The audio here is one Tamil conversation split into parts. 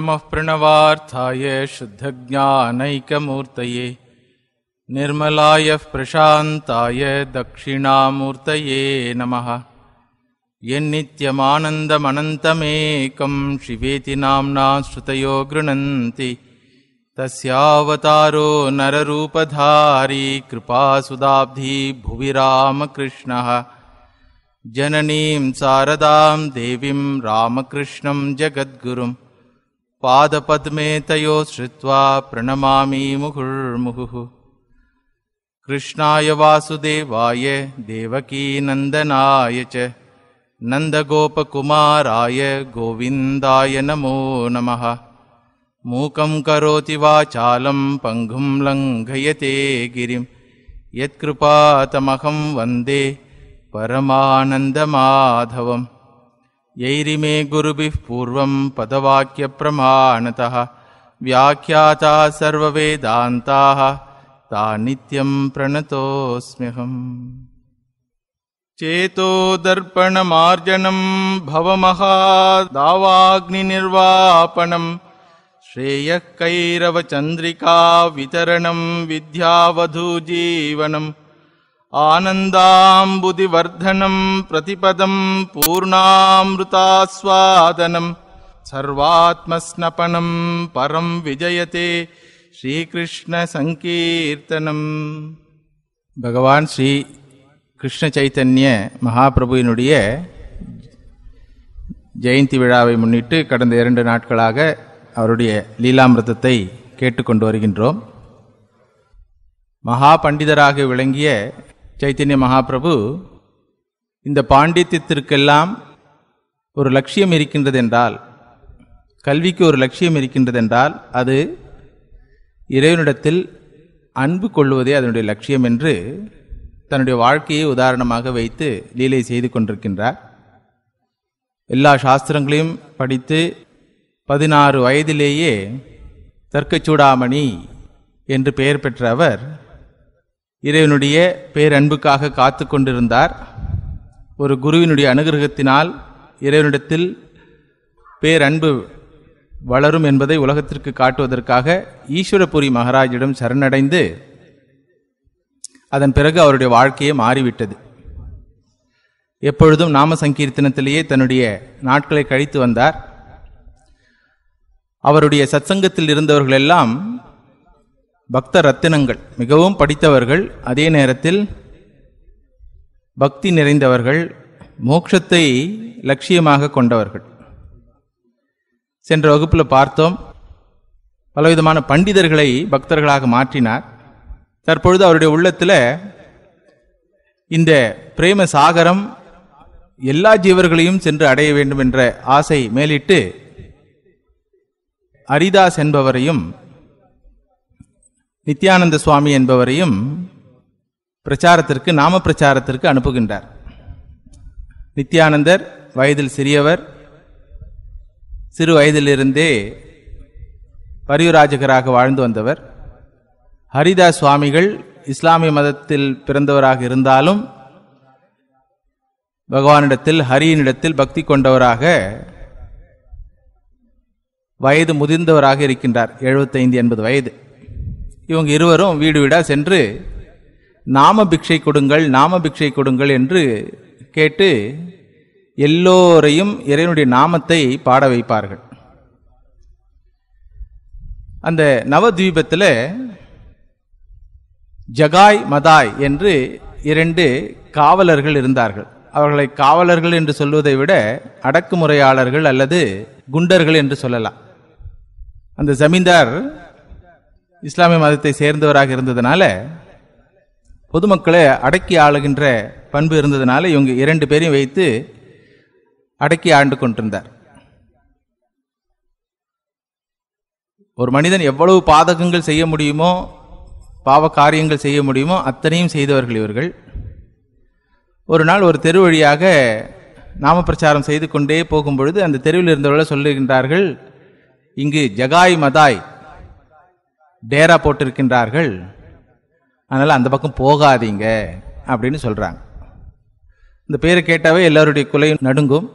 नमः प्रणवार्थाय शुद्धज्ञानैकमूर्तये निर्मलाय प्रशान्ताय दक्षिणामूर्तये नमः यन्नित्यमानन्दमनन्तमेकं शिवेति नाम्ना श्रुतयो गृह्णन्ति तस्यावतारो नररूपधारी कृपासुदाब्धि भुवि रामकृष्णः जननीं सारदां देवीं रामकृष्णं जगद्गुरुम् पादपद्मे तयो श्रुत्वा प्रणमामि मुहुर्मुहुः कृष्णाय वासुदेवाय देवकीनन्दनाय च नन्दगोपकुमाराय गोविन्दाय नमो नमः मूकं करोति वा चालं पङ्गुं लङ्घयते गिरिं यत्कृपातमहं वन्दे परमानन्दमाधवम् यैरिमे गुरुभिः पूर्वं पदवाक्यप्रमाणतः व्याख्याता सर्ववेदान्ताः ता नित्यं प्रणतोऽस्म्यहम् चेतो दर्पणमार्जनं कैरवचन्द्रिका वितरणं विद्यावधूजीवनम् ஆனந்தாம்புதிவர்தனம் பிரதிபதம் பூர்ணாமிருதாஸ்வாதனம் पूर्णामृतास्वादनम् பரம் விஜயதே ஸ்ரீகிருஷ்ண சங்கீர்த்தனம் பகவான் ஸ்ரீ கிருஷ்ண சைத்தன்ய மகாபிரபுவினுடைய ஜெயந்தி விழாவை முன்னிட்டு கடந்த இரண்டு நாட்களாக அவருடைய லீலாமிரதத்தை கேட்டுக்கொண்டு வருகின்றோம் மகா பண்டிதராக விளங்கிய சைத்தன்ய மகாபிரபு இந்த பாண்டித்யத்திற்கெல்லாம் ஒரு லட்சியம் இருக்கின்றது என்றால் கல்விக்கு ஒரு லட்சியம் இருக்கின்றது என்றால் அது இறைவனிடத்தில் அன்பு கொள்வதே அதனுடைய லட்சியம் என்று தன்னுடைய வாழ்க்கையை உதாரணமாக வைத்து லீலை செய்து கொண்டிருக்கின்றார் எல்லா சாஸ்திரங்களையும் படித்து பதினாறு வயதிலேயே தர்க்கச்சூடாமணி என்று பெயர் பெற்ற அவர் இறைவனுடைய பேரன்புக்காக காத்து கொண்டிருந்தார் ஒரு குருவினுடைய அனுகிரகத்தினால் இறைவனிடத்தில் பேரன்பு வளரும் என்பதை உலகத்திற்கு காட்டுவதற்காக ஈஸ்வரபுரி மகாராஜிடம் சரணடைந்து அதன் பிறகு அவருடைய வாழ்க்கையே மாறிவிட்டது எப்பொழுதும் நாம சங்கீர்த்தனத்திலேயே தன்னுடைய நாட்களை கழித்து வந்தார் அவருடைய சத்சங்கத்தில் இருந்தவர்களெல்லாம் பக்த ரத்தினங்கள் மிகவும் படித்தவர்கள் அதே நேரத்தில் பக்தி நிறைந்தவர்கள் மோட்சத்தை லட்சியமாக கொண்டவர்கள் சென்ற வகுப்பில் பார்த்தோம் பலவிதமான பண்டிதர்களை பக்தர்களாக மாற்றினார் தற்பொழுது அவருடைய உள்ளத்தில் இந்த பிரேம சாகரம் எல்லா ஜீவர்களையும் சென்று அடைய வேண்டும் என்ற ஆசை மேலிட்டு அரிதாஸ் என்பவரையும் நித்யானந்த சுவாமி என்பவரையும் பிரச்சாரத்திற்கு நாம பிரச்சாரத்திற்கு அனுப்புகின்றார் நித்யானந்தர் வயதில் சிறியவர் சிறு வயதிலிருந்தே பரியுராஜகராக வாழ்ந்து வந்தவர் ஹரிதாஸ் சுவாமிகள் இஸ்லாமிய மதத்தில் பிறந்தவராக இருந்தாலும் பகவானிடத்தில் ஹரியினிடத்தில் பக்தி கொண்டவராக வயது முதிர்ந்தவராக இருக்கின்றார் எழுபத்தைந்து எண்பது வயது இவங்க இருவரும் வீடு வீடாக சென்று நாம பிக்ஷை கொடுங்கள் நாம பிக்ஷை கொடுங்கள் என்று கேட்டு எல்லோரையும் இறைவனுடைய நாமத்தை பாட வைப்பார்கள் அந்த நவதீபத்தில் ஜகாய் மதாய் என்று இரண்டு காவலர்கள் இருந்தார்கள் அவர்களை காவலர்கள் என்று சொல்வதை விட அடக்குமுறையாளர்கள் அல்லது குண்டர்கள் என்று சொல்லலாம் அந்த ஜமீன்தார் இஸ்லாமிய மதத்தை சேர்ந்தவராக இருந்ததுனால பொதுமக்களை அடக்கி ஆளுகின்ற பண்பு இருந்ததுனால இவங்க இரண்டு பேரையும் வைத்து அடக்கி ஆண்டு கொண்டிருந்தார் ஒரு மனிதன் எவ்வளவு பாதகங்கள் செய்ய முடியுமோ பாவ காரியங்கள் செய்ய முடியுமோ அத்தனையும் செய்தவர்கள் இவர்கள் ஒரு நாள் ஒரு தெரு வழியாக நாம பிரச்சாரம் செய்து கொண்டே போகும் பொழுது அந்த தெருவில் இருந்தவர்கள் சொல்லுகின்றார்கள் இங்கு ஜகாய் மதாய் டேரா போட்டிருக்கின்றார்கள் அதனால் அந்த பக்கம் போகாதீங்க அப்படின்னு சொல்கிறாங்க இந்த பேர் கேட்டாவே எல்லோருடைய குலையும் நடுங்கும்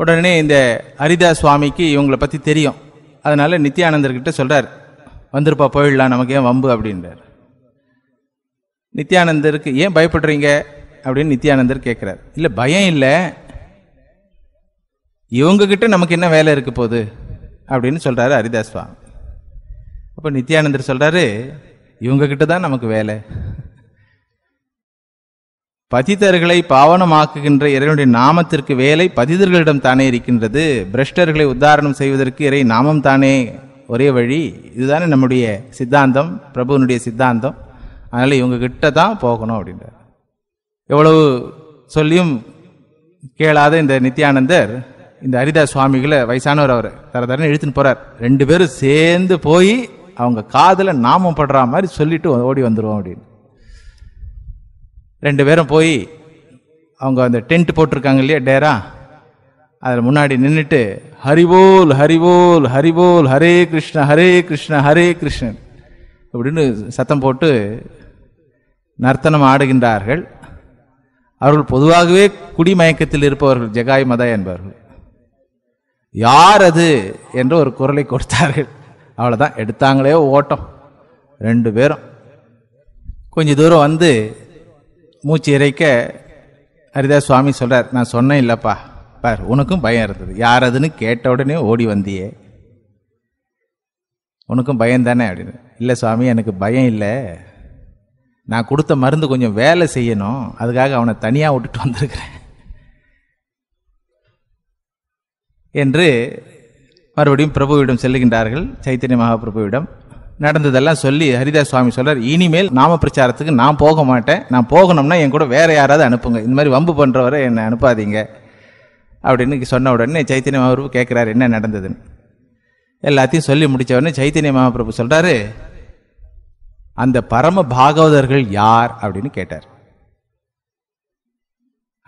உடனே இந்த ஹரிதா சுவாமிக்கு இவங்களை பற்றி தெரியும் அதனால் நித்யானந்தர்கிட்ட சொல்கிறார் வந்துருப்பா போயிடலாம் நமக்கு ஏன் வம்பு அப்படின்றார் நித்யானந்தருக்கு ஏன் பயப்படுறீங்க அப்படின்னு நித்யானந்தர் கேட்குறார் இல்லை பயம் இல்லை இவங்கக்கிட்ட நமக்கு என்ன வேலை இருக்க போகுது அப்படின்னு சொல்கிறாரு ஹரிதாஸ் சுவாமி அப்போ நித்யானந்தர் சொல்கிறாரு இவங்கக்கிட்ட தான் நமக்கு வேலை பதிதர்களை பாவனமாக்குகின்ற இறைவனுடைய நாமத்திற்கு வேலை பதிதர்களிடம் தானே இருக்கின்றது பிரஷ்டர்களை உத்தாரணம் செய்வதற்கு இறை நாமம் தானே ஒரே வழி இதுதானே நம்முடைய சித்தாந்தம் பிரபுவனுடைய சித்தாந்தம் அதனால் இவங்கக்கிட்ட தான் போகணும் அப்படின்றார் எவ்வளவு சொல்லியும் கேளாத இந்த நித்யானந்தர் இந்த ஹரிதாஸ் சுவாமிகளை வயசானவர் அவர் தர தரன்னு இழுத்துன்னு போகிறார் ரெண்டு பேரும் சேர்ந்து போய் அவங்க காதில் நாமம் படுற மாதிரி சொல்லிட்டு ஓடி வந்துடுவோம் அப்படின்னு ரெண்டு பேரும் போய் அவங்க அந்த டென்ட் போட்டிருக்காங்க இல்லையா டேரா அதில் முன்னாடி நின்றுட்டு ஹரிபோல் ஹரிபோல் ஹரிபோல் ஹரே கிருஷ்ண ஹரே கிருஷ்ண ஹரே கிருஷ்ணன் அப்படின்னு சத்தம் போட்டு நர்த்தனம் ஆடுகின்றார்கள் அவர்கள் பொதுவாகவே குடிமயக்கத்தில் இருப்பவர்கள் ஜெகாய் மதா என்பவர்கள் யார் அது என்று ஒரு குரலை கொடுத்தார்கள் அவ்வளோதான் எடுத்தாங்களே ஓட்டம் ரெண்டு பேரும் கொஞ்சம் தூரம் வந்து மூச்சு இறைக்க அரிதா சுவாமி சொல்கிறார் நான் சொன்னேன் இல்லைப்பா பார் உனக்கும் பயம் இருந்தது யார் அதுன்னு கேட்ட உடனே ஓடி வந்தியே உனக்கும் பயம் தானே அப்படின்னு இல்லை சுவாமி எனக்கு பயம் இல்லை நான் கொடுத்த மருந்து கொஞ்சம் வேலை செய்யணும் அதுக்காக அவனை தனியாக விட்டுட்டு வந்திருக்கிறேன் என்று மறுபடியும் பிரபுவிடம் செல்லுகின்றார்கள் சைத்தன்ய மகாபிரபுவிடம் நடந்ததெல்லாம் சொல்லி ஹரிதாஸ் சுவாமி சொல்றார் இனிமேல் நாம பிரச்சாரத்துக்கு நான் போக மாட்டேன் நான் போகணும்னா என் கூட வேற யாராவது அனுப்புங்க இந்த மாதிரி வம்பு பண்றவரை என்னை அனுப்பாதீங்க அப்படின்னு சொன்ன உடனே சைத்தன்ய மகாபிரபு கேட்குறாரு என்ன நடந்ததுன்னு எல்லாத்தையும் சொல்லி முடித்த உடனே சைத்தன்ய மகாபிரபு சொல்றாரு அந்த பரம பாகவதர்கள் யார் அப்படின்னு கேட்டார்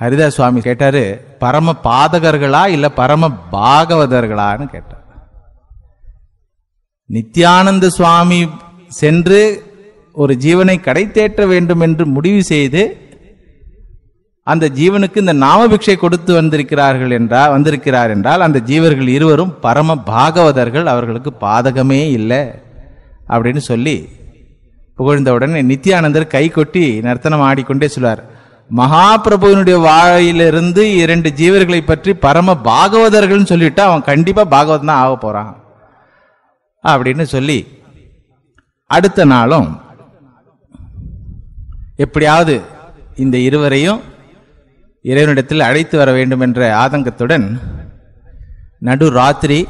ஹரிதாஸ் சுவாமி கேட்டார் பரம பாதகர்களா இல்லை பரம பாகவதர்களான்னு கேட்டார் நித்யானந்த சுவாமி சென்று ஒரு ஜீவனை கடை தேற்ற வேண்டும் என்று முடிவு செய்து அந்த ஜீவனுக்கு இந்த நாமபிக்ஷை கொடுத்து வந்திருக்கிறார்கள் என்றால் வந்திருக்கிறார் என்றால் அந்த ஜீவர்கள் இருவரும் பரம பாகவதர்கள் அவர்களுக்கு பாதகமே இல்லை அப்படின்னு சொல்லி புகழ்ந்தவுடனே நித்யானந்தர் கை கொட்டி நர்த்தனம் ஆடிக்கொண்டே சொல்வார் மகாபிரபுவினுடைய வாயிலிருந்து இரண்டு ஜீவர்களை பற்றி பரம பாகவதர்கள்னு சொல்லிவிட்டு அவன் கண்டிப்பாக பாகவதம் தான் ஆக போகிறான் அப்படின்னு சொல்லி அடுத்த நாளும் எப்படியாவது இந்த இருவரையும் இறைவனிடத்தில் அழைத்து வர வேண்டும் என்ற ஆதங்கத்துடன் நடு ராத்திரி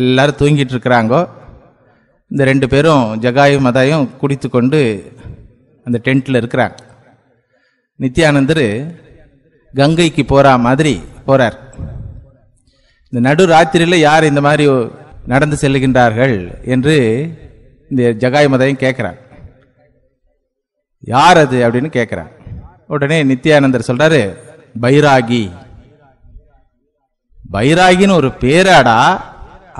எல்லாரும் தூங்கிட்டு இருக்கிறாங்கோ இந்த ரெண்டு பேரும் ஜகாயும் மதாயும் குடித்து கொண்டு அந்த டென்ட்டில் இருக்கிறாங்க நித்யானந்தர் கங்கைக்கு போகிற மாதிரி போகிறார் இந்த நடு ராத்திரியில் யார் இந்த மாதிரி நடந்து செல்லுகின்றார்கள் என்று இந்த ஜகாய் மதையும் கேட்குறான் யார் அது அப்படின்னு கேட்குறான் உடனே நித்யானந்தர் சொல்கிறாரு பைராகி பைராகின்னு ஒரு பேராடா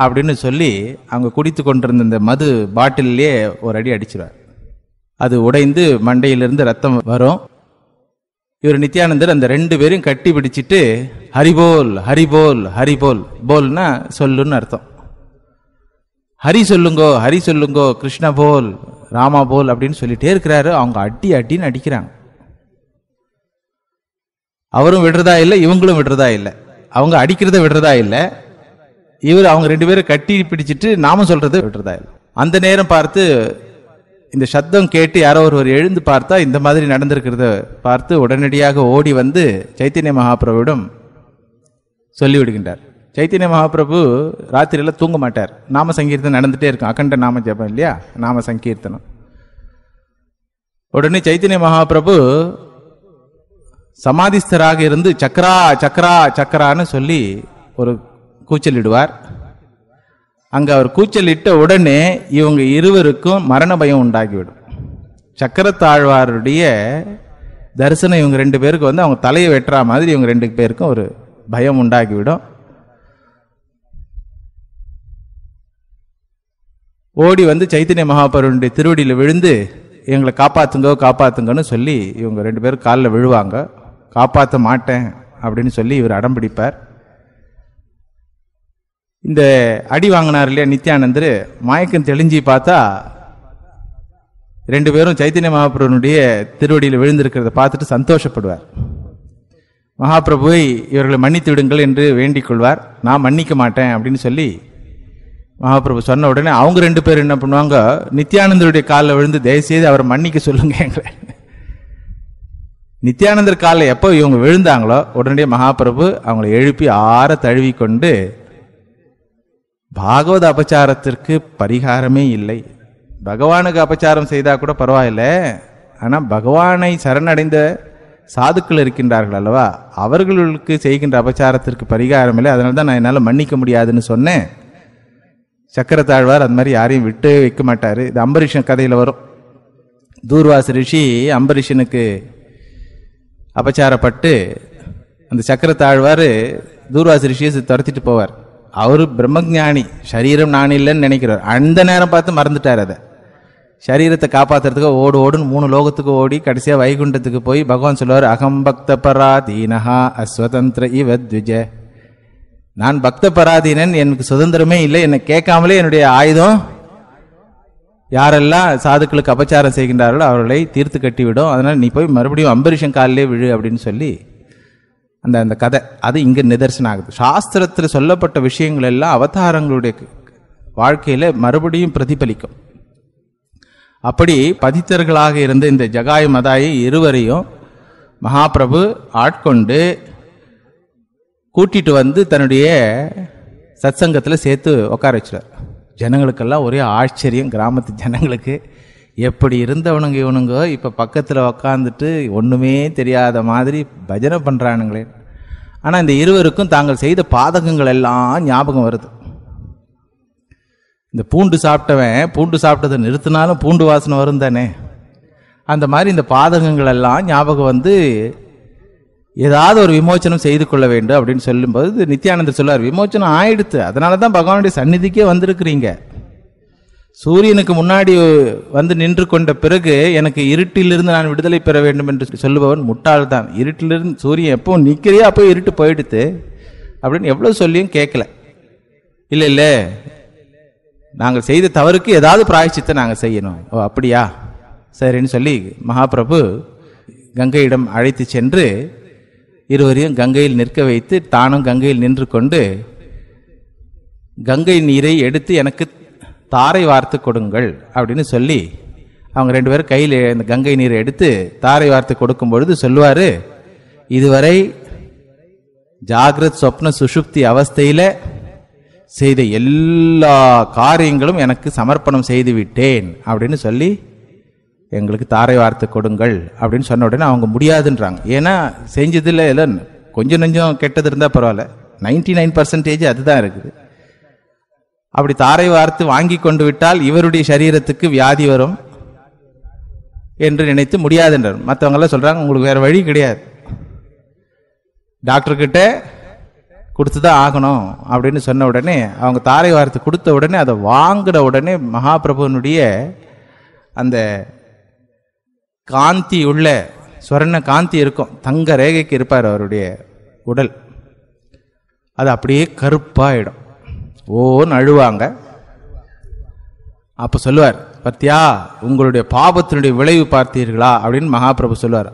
அப்படின்னு சொல்லி அவங்க குடித்து கொண்டிருந்த இந்த மது பாட்டிலேயே ஒரு அடி அடிச்சிருவார் அது உடைந்து மண்டையிலிருந்து ரத்தம் வரும் இவர் நித்யானந்தர் அந்த ரெண்டு பேரும் கட்டி பிடிச்சிட்டு ஹரிபோல் ஹரிபோல் ஹரிபோல் போல்னா சொல்லுன்னு அர்த்தம் ஹரி சொல்லுங்கோ ஹரி சொல்லுங்கோ கிருஷ்ண போல் ராமா போல் அப்படின்னு சொல்லிட்டே இருக்கிறாரு அவங்க அடி அடின்னு அடிக்கிறாங்க அவரும் விடுறதா இல்லை இவங்களும் விடுறதா இல்லை அவங்க அடிக்கிறத விடுறதா இல்லை இவர் அவங்க ரெண்டு பேரும் கட்டி பிடிச்சிட்டு நாமும் சொல்றதை விடுறதா இல்லை அந்த நேரம் பார்த்து இந்த சத்தம் கேட்டு யாரோ ஒருவர் எழுந்து பார்த்தா இந்த மாதிரி நடந்திருக்கிறத பார்த்து உடனடியாக ஓடி வந்து சைத்தன்ய மகாபிரபுவிடம் சொல்லிவிடுகின்றார் சைத்தன்ய மகாபிரபு ராத்திரியில் தூங்க மாட்டார் நாம சங்கீர்த்தனம் நடந்துகிட்டே இருக்கும் அக்கண்ட நாம ஜபம் இல்லையா நாம சங்கீர்த்தனம் உடனே சைத்தன்ய மகாபிரபு சமாதிஸ்தராக இருந்து சக்கரா சக்கரா சக்கரான்னு சொல்லி ஒரு கூச்சலிடுவார் அங்கே அவர் கூச்சலிட்ட உடனே இவங்க இருவருக்கும் மரண பயம் உண்டாகிவிடும் சக்கரத்தாழ்வாருடைய தரிசனம் இவங்க ரெண்டு பேருக்கு வந்து அவங்க தலையை வெட்டுற மாதிரி இவங்க ரெண்டு பேருக்கும் ஒரு பயம் உண்டாகிவிடும் ஓடி வந்து சைத்தன்ய மகாபருடைய திருவடியில் விழுந்து எங்களை காப்பாற்றுங்க காப்பாற்றுங்கன்னு சொல்லி இவங்க ரெண்டு பேரும் காலில் விழுவாங்க காப்பாற்ற மாட்டேன் அப்படின்னு சொல்லி இவர் அடம் பிடிப்பார் இந்த அடி வாங்கினார் இல்லையா நித்யானந்தர் மயக்கம் தெளிஞ்சு பார்த்தா ரெண்டு பேரும் சைத்தன்ய மகாபிரபுனுடைய திருவடியில் விழுந்திருக்கிறத பார்த்துட்டு சந்தோஷப்படுவார் மகாபிரபுவை இவர்களை மன்னித்து விடுங்கள் என்று வேண்டிக் கொள்வார் நான் மன்னிக்க மாட்டேன் அப்படின்னு சொல்லி மகாபிரபு சொன்ன உடனே அவங்க ரெண்டு பேரும் என்ன பண்ணுவாங்க நித்யானந்தருடைய காலில் விழுந்து தயவுசெய்து அவரை மன்னிக்க சொல்லுங்க எங்களை நித்யானந்தர் காலில் எப்போ இவங்க விழுந்தாங்களோ உடனடியே மகாபிரபு அவங்களை எழுப்பி ஆற தழுவி கொண்டு பாகவத அபச்சாரத்திற்கு பரிகாரமே இல்லை பகவானுக்கு அபச்சாரம் செய்தால் கூட பரவாயில்ல ஆனால் பகவானை சரணடைந்த சாதுக்கள் இருக்கின்றார்கள் அல்லவா அவர்களுக்கு செய்கின்ற அபச்சாரத்திற்கு பரிகாரம் இல்லை அதனால தான் நான் என்னால் மன்னிக்க முடியாதுன்னு சொன்னேன் சக்கரத்தாழ்வார் அது மாதிரி யாரையும் விட்டு வைக்க மாட்டார் இது அம்பரீஷன் கதையில் வரும் தூர்வாச ரிஷி அம்பரீஷனுக்கு அபச்சாரப்பட்டு அந்த சக்கரத்தாழ்வார் தூர்வாச ரிஷியை துரத்திட்டு போவார் அவர் பிரம்மஜானி சரீரம் நான் இல்லைன்னு நினைக்கிறார் அந்த நேரம் பார்த்து மறந்துட்டார் அதை சரீரத்தை காப்பாற்றுறதுக்கு ஓடு ஓடுன்னு மூணு லோகத்துக்கு ஓடி கடைசியாக வைகுண்டத்துக்கு போய் பகவான் சொல்லுவார் அகம் பக்த பராதீனஹா அஸ்வதந்திர இவ த்விஜ நான் பக்த பராதீனன் எனக்கு சுதந்திரமே இல்லை என்னை கேட்காமலே என்னுடைய ஆயுதம் யாரெல்லாம் சாதுக்களுக்கு அபச்சாரம் செய்கின்றார்களோ அவர்களை தீர்த்து கட்டிவிடும் அதனால் நீ போய் மறுபடியும் அம்பரிஷன் காலிலே விழு அப்படின்னு சொல்லி அந்த அந்த கதை அது இங்கே நிதர்சனம் ஆகுது சாஸ்திரத்தில் சொல்லப்பட்ட விஷயங்கள் எல்லாம் அவதாரங்களுடைய வாழ்க்கையில் மறுபடியும் பிரதிபலிக்கும் அப்படி பதித்தர்களாக இருந்த இந்த ஜகாய் மதாயி இருவரையும் மகாபிரபு ஆட்கொண்டு கூட்டிட்டு வந்து தன்னுடைய சத்சங்கத்தில் சேர்த்து உட்கார வச்சுருவார் ஜனங்களுக்கெல்லாம் ஒரே ஆச்சரியம் கிராமத்து ஜனங்களுக்கு எப்படி இருந்தவனுங்க இவனுங்கோ இப்போ பக்கத்தில் உக்காந்துட்டு ஒன்றுமே தெரியாத மாதிரி பஜனை பண்ணுறானுங்களே ஆனால் இந்த இருவருக்கும் தாங்கள் செய்த பாதகங்கள் எல்லாம் ஞாபகம் வருது இந்த பூண்டு சாப்பிட்டவன் பூண்டு சாப்பிட்டதை நிறுத்தினாலும் பூண்டு வாசனை வரும் தானே அந்த மாதிரி இந்த பாதகங்கள் எல்லாம் ஞாபகம் வந்து ஏதாவது ஒரு விமோச்சனம் செய்து கொள்ள வேண்டும் அப்படின்னு சொல்லும்போது நித்யானந்தர் சொல்லார் விமோச்சனம் ஆயிடுத்து அதனால தான் பகவானுடைய சந்நிதிக்கே வந்திருக்கிறீங்க சூரியனுக்கு முன்னாடி வந்து நின்று கொண்ட பிறகு எனக்கு இருட்டிலிருந்து நான் விடுதலை பெற வேண்டும் என்று சொல்லுபவன் முட்டாள் தான் இருட்டிலிருந்து சூரியன் எப்போ நிற்கிறியா அப்போ இருட்டு போயிடுத்து அப்படின்னு எவ்வளோ சொல்லியும் கேட்கல இல்லை இல்லை நாங்கள் செய்த தவறுக்கு ஏதாவது பிராய்ச்சித்தை நாங்கள் செய்யணும் ஓ அப்படியா சரின்னு சொல்லி மகாபிரபு கங்கையிடம் அழைத்து சென்று இருவரையும் கங்கையில் நிற்க வைத்து தானும் கங்கையில் நின்று கொண்டு கங்கை நீரை எடுத்து எனக்கு தாரை வார்த்து கொடுங்கள் அப்படின்னு சொல்லி அவங்க ரெண்டு பேரும் கையில் இந்த கங்கை நீரை எடுத்து தாரை வார்த்து கொடுக்கும் பொழுது சொல்லுவார் இதுவரை ஜாகிரத் சொப்ன சுஷுப்தி அவஸ்தையில் செய்த எல்லா காரியங்களும் எனக்கு சமர்ப்பணம் செய்து விட்டேன் அப்படின்னு சொல்லி எங்களுக்கு தாரை வார்த்து கொடுங்கள் அப்படின்னு சொன்ன உடனே அவங்க முடியாதுன்றாங்க ஏன்னா செஞ்சதில் எதோ கொஞ்சம் நெஞ்சம் கெட்டது இருந்தால் பரவாயில்ல நைன்டி நைன் பர்சன்டேஜ் அதுதான் இருக்குது அப்படி தாரை வார்த்து வாங்கி கொண்டு விட்டால் இவருடைய சரீரத்துக்கு வியாதி வரும் என்று நினைத்து முடியாதுன்றார் மற்றவங்களாம் சொல்கிறாங்க உங்களுக்கு வேறு வழி கிடையாது டாக்டர்கிட்ட கொடுத்து தான் ஆகணும் அப்படின்னு சொன்ன உடனே அவங்க தாரை வார்த்து கொடுத்த உடனே அதை வாங்கின உடனே மகாபிரபுனுடைய அந்த காந்தி உள்ள சொரண காந்தி இருக்கும் தங்க ரேகைக்கு இருப்பார் அவருடைய உடல் அது அப்படியே கருப்பாகிடும் ஓன்னு அழுவாங்க அப்போ சொல்லுவார் பார்த்தியா உங்களுடைய பாபத்தினுடைய விளைவு பார்த்தீர்களா அப்படின்னு மகாபிரபு சொல்லுவார்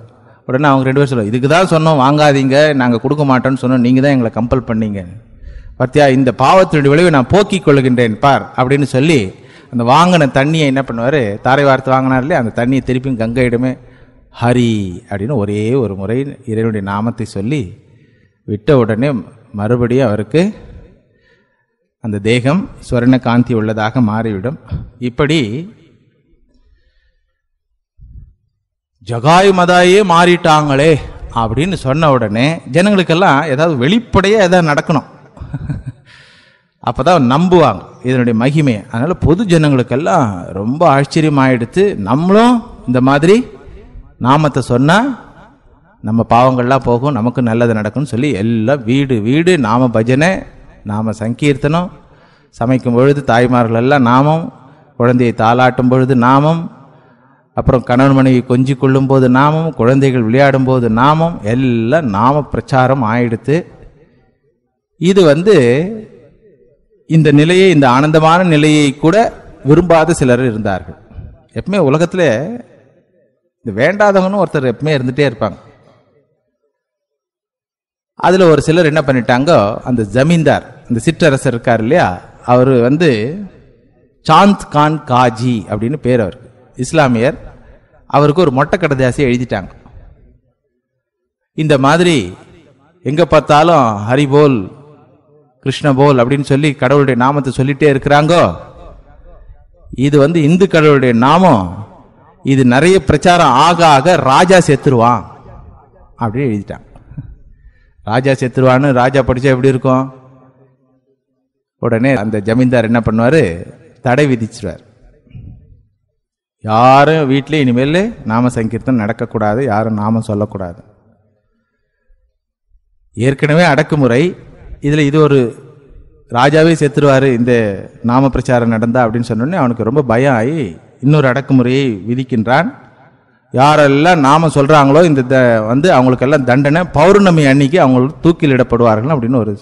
உடனே அவங்க ரெண்டு பேரும் சொல்லுவார் இதுக்கு தான் சொன்னோம் வாங்காதீங்க நாங்கள் கொடுக்க மாட்டோம்னு சொன்னோம் நீங்கள் தான் எங்களை கம்பல் பண்ணீங்க பார்த்தியா இந்த பாவத்தினுடைய விளைவை நான் போக்கிக் கொள்கின்றேன் பார் அப்படின்னு சொல்லி அந்த வாங்கின தண்ணியை என்ன பண்ணுவார் தாரை வாங்கினார் இல்லையா அந்த தண்ணியை திருப்பியும் கங்கையிடமே ஹரி அப்படின்னு ஒரே ஒரு முறை இறைவனுடைய நாமத்தை சொல்லி விட்ட உடனே மறுபடியும் அவருக்கு அந்த தேகம் சுவர்ண காந்தி உள்ளதாக மாறிவிடும் இப்படி ஜகாய் மதாயே மாறிட்டாங்களே அப்படின்னு சொன்ன உடனே ஜனங்களுக்கெல்லாம் ஏதாவது வெளிப்படையாக ஏதாவது நடக்கணும் அப்போ தான் நம்புவாங்க இதனுடைய மகிமையை அதனால் பொது ஜனங்களுக்கெல்லாம் ரொம்ப ஆச்சரியமாயிடுத்து நம்மளும் இந்த மாதிரி நாமத்தை சொன்னால் நம்ம பாவங்கள்லாம் போகும் நமக்கு நல்லது நடக்கும்னு சொல்லி எல்லாம் வீடு வீடு நாம பஜனை நாம் சங்கீர்த்தனம் சமைக்கும் பொழுது தாய்மார்கள் எல்லாம் நாமும் குழந்தையை தாளாட்டும் பொழுது நாமும் அப்புறம் கணவன் மனைவி கொஞ்சி கொள்ளும் போது நாமும் குழந்தைகள் விளையாடும் போது நாமும் எல்லாம் நாம பிரச்சாரம் ஆயிடுத்து இது வந்து இந்த நிலையை இந்த ஆனந்தமான நிலையை கூட விரும்பாத சிலர் இருந்தார்கள் எப்பவுமே உலகத்தில் இந்த வேண்டாதவங்கன்னு ஒருத்தர் எப்பவுமே இருந்துகிட்டே இருப்பாங்க அதில் ஒரு சிலர் என்ன பண்ணிட்டாங்கோ அந்த ஜமீன்தார் இந்த சிற்றரசர் இருக்கார் இல்லையா அவர் வந்து சாந்த் கான் காஜி அப்படின்னு பேர் அவருக்கு இஸ்லாமியர் அவருக்கு ஒரு மொட்டை கடைதாசியை எழுதிட்டாங்க இந்த மாதிரி எங்கே பார்த்தாலும் ஹரிபோல் கிருஷ்ணபோல் அப்படின்னு சொல்லி கடவுளுடைய நாமத்தை சொல்லிட்டே இருக்கிறாங்கோ இது வந்து இந்து கடவுளுடைய நாமம் இது நிறைய பிரச்சாரம் ஆக ஆக ராஜா செத்துருவான் அப்படின்னு எழுதிட்டாங்க ராஜா செத்துருவான்னு ராஜா படித்தா எப்படி இருக்கும் உடனே அந்த ஜமீன்தார் என்ன பண்ணுவார் தடை விதிச்சிருவார் யாரும் வீட்டிலே இனிமேல் நாம சங்கீர்த்தம் நடக்கக்கூடாது யாரும் நாமம் சொல்லக்கூடாது ஏற்கனவே அடக்குமுறை இதில் இது ஒரு ராஜாவே செத்துருவார் இந்த நாம பிரச்சாரம் நடந்தா அப்படின்னு சொன்னோடனே அவனுக்கு ரொம்ப பயம் ஆகி இன்னொரு அடக்குமுறையை விதிக்கின்றான் யாரெல்லாம் நாம சொல்கிறாங்களோ இந்த வந்து அவங்களுக்கெல்லாம் தண்டனை பௌர்ணமி அன்னைக்கு அவங்களுக்கு தூக்கிலிடப்படுவார்கள் அப்படின்னு ஒரு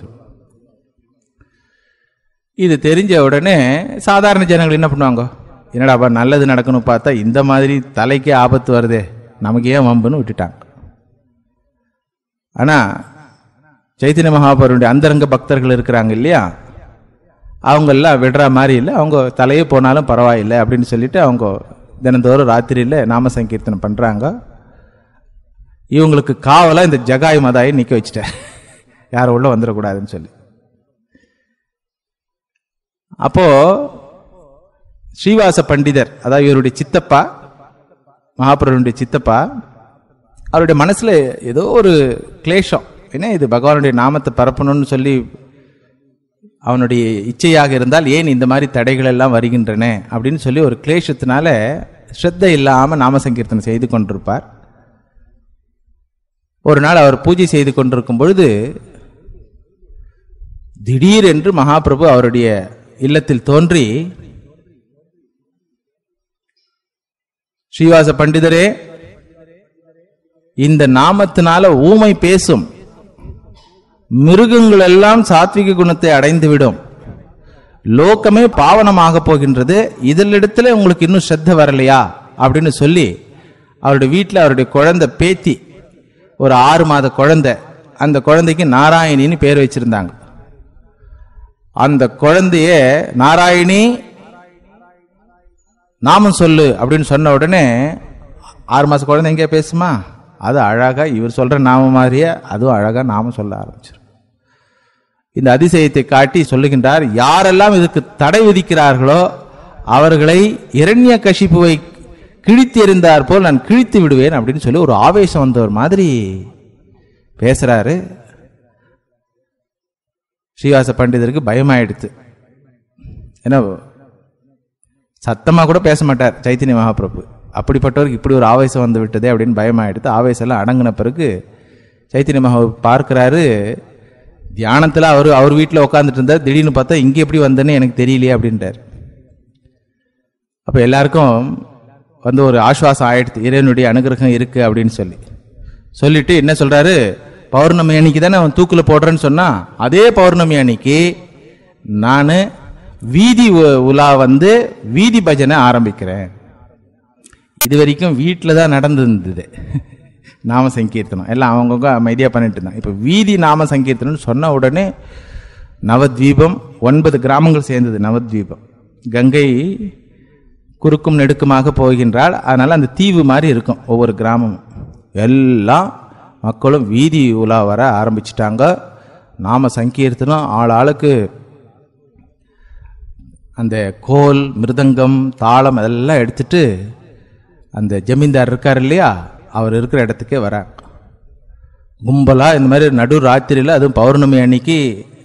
இது தெரிஞ்ச உடனே சாதாரண ஜனங்கள் என்ன பண்ணுவாங்க என்னடாப்பா நல்லது நடக்கணும் பார்த்தா இந்த மாதிரி தலைக்கே ஆபத்து வருதே நமக்கு ஏன் வம்புன்னு விட்டுட்டாங்க ஆனால் சைத்தன்ய மகாபருடைய அந்தரங்க பக்தர்கள் இருக்கிறாங்க இல்லையா அவங்கெல்லாம் விடுற மாதிரி இல்லை அவங்க தலையே போனாலும் பரவாயில்லை அப்படின்னு சொல்லிட்டு அவங்க தினந்தோறும் ராத்திரியில் நாம சங்கீர்த்தனம் பண்ணுறாங்க இவங்களுக்கு காவலாக இந்த ஜகாய் மதாயை நிற்க வச்சுட்டேன் யாரும் உள்ளே வந்துடக்கூடாதுன்னு சொல்லி அப்போ ஸ்ரீவாச பண்டிதர் அதாவது இவருடைய சித்தப்பா மகாபுரனுடைய சித்தப்பா அவருடைய மனசில் ஏதோ ஒரு கிளேஷம் ஏன்னா இது பகவானுடைய நாமத்தை பரப்பணும்னு சொல்லி அவனுடைய இச்சையாக இருந்தால் ஏன் இந்த மாதிரி தடைகள் எல்லாம் வருகின்றன அப்படின்னு சொல்லி ஒரு கிளேஷத்தினால ஸ்ரத்த இல்லாமல் நாம செய்து கொண்டிருப்பார் ஒரு நாள் அவர் பூஜை செய்து கொண்டிருக்கும் பொழுது திடீரென்று மகாபிரபு அவருடைய இல்லத்தில் தோன்றி ஸ்ரீவாச பண்டிதரே இந்த நாமத்தினால ஊமை பேசும் மிருகங்கள் எல்லாம் சாத்விக குணத்தை அடைந்துவிடும் லோக்கமே பாவனமாக போகின்றது இதிலிடத்துல உங்களுக்கு இன்னும் ஸ்ரத்த வரலையா அப்படின்னு சொல்லி அவருடைய வீட்டில் அவருடைய குழந்தை பேத்தி ஒரு ஆறு மாத குழந்தை அந்த குழந்தைக்கு நாராயணின்னு பேர் வச்சிருந்தாங்க அந்த குழந்தைய நாராயணி நாமம் சொல்லு அப்படின்னு சொன்ன உடனே ஆறு மாத குழந்தை எங்கேயா பேசுமா அது அழகாக இவர் சொல்கிற நாம மாதிரியே அதுவும் அழகாக நாமும் சொல்ல ஆரம்பிச்சிடும் இந்த அதிசயத்தை காட்டி சொல்லுகின்றார் யாரெல்லாம் இதுக்கு தடை விதிக்கிறார்களோ அவர்களை இரண்ய கஷிப்புவை கிழித்து எறிந்தார் போல் நான் கிழித்து விடுவேன் அப்படின்னு சொல்லி ஒரு ஆவேசம் வந்தவர் மாதிரி பேசுகிறாரு ஸ்ரீவாச பண்டிதருக்கு பயமாயிடுத்து ஏன்னா சத்தமாக கூட பேச மாட்டார் சைத்தன்ய மகாபிரபு அப்படிப்பட்டவருக்கு இப்படி ஒரு ஆவேசம் வந்து விட்டதே அப்படின்னு பயமாயிடுத்து ஆவேசம் எல்லாம் அடங்கின பிறகு சைத்தன்ய மகாபிரபு பார்க்குறாரு தியானத்தில் அவர் அவர் வீட்டில் உட்காந்துட்டு இருந்தார் திடீர்னு பார்த்தா இங்கே எப்படி வந்தேன்னு எனக்கு தெரியலையே அப்படின்றார் அப்போ எல்லாருக்கும் வந்து ஒரு ஆஸ்வாசம் ஆயிடுத்து இறைவனுடைய அனுகிரகம் இருக்குது அப்படின்னு சொல்லி சொல்லிவிட்டு என்ன சொல்கிறாரு பௌர்ணமி அன்னைக்கு தானே அவன் தூக்கில் போடுறேன்னு சொன்னால் அதே பௌர்ணமி அன்னைக்கு நான் வீதி உலா வந்து வீதி பஜனை ஆரம்பிக்கிறேன் இது வரைக்கும் வீட்டில் தான் நடந்திருந்தது நாம சங்கீர்த்தனம் எல்லாம் அவங்கவுங்க அமைதியாக பண்ணிட்டு இருந்தான் இப்போ வீதி நாம சங்கீர்த்தனம்னு சொன்ன உடனே நவத்வீபம் ஒன்பது கிராமங்கள் சேர்ந்தது நவத்வீபம் கங்கை குறுக்கும் நெடுக்குமாக போகின்றால் அதனால் அந்த தீவு மாதிரி இருக்கும் ஒவ்வொரு கிராமமும் எல்லாம் மக்களும் வீதி உலா வர ஆரம்பிச்சிட்டாங்க நாம சங்கீர்த்தனும் ஆள் ஆளுக்கு அந்த கோல் மிருதங்கம் தாளம் அதெல்லாம் எடுத்துட்டு அந்த ஜமீன்தார் இருக்கார் இல்லையா அவர் இருக்கிற இடத்துக்கே வராங்க கும்பலாக இந்த மாதிரி நடு ராத்திரியில் அதுவும் பௌர்ணமி அன்னைக்கு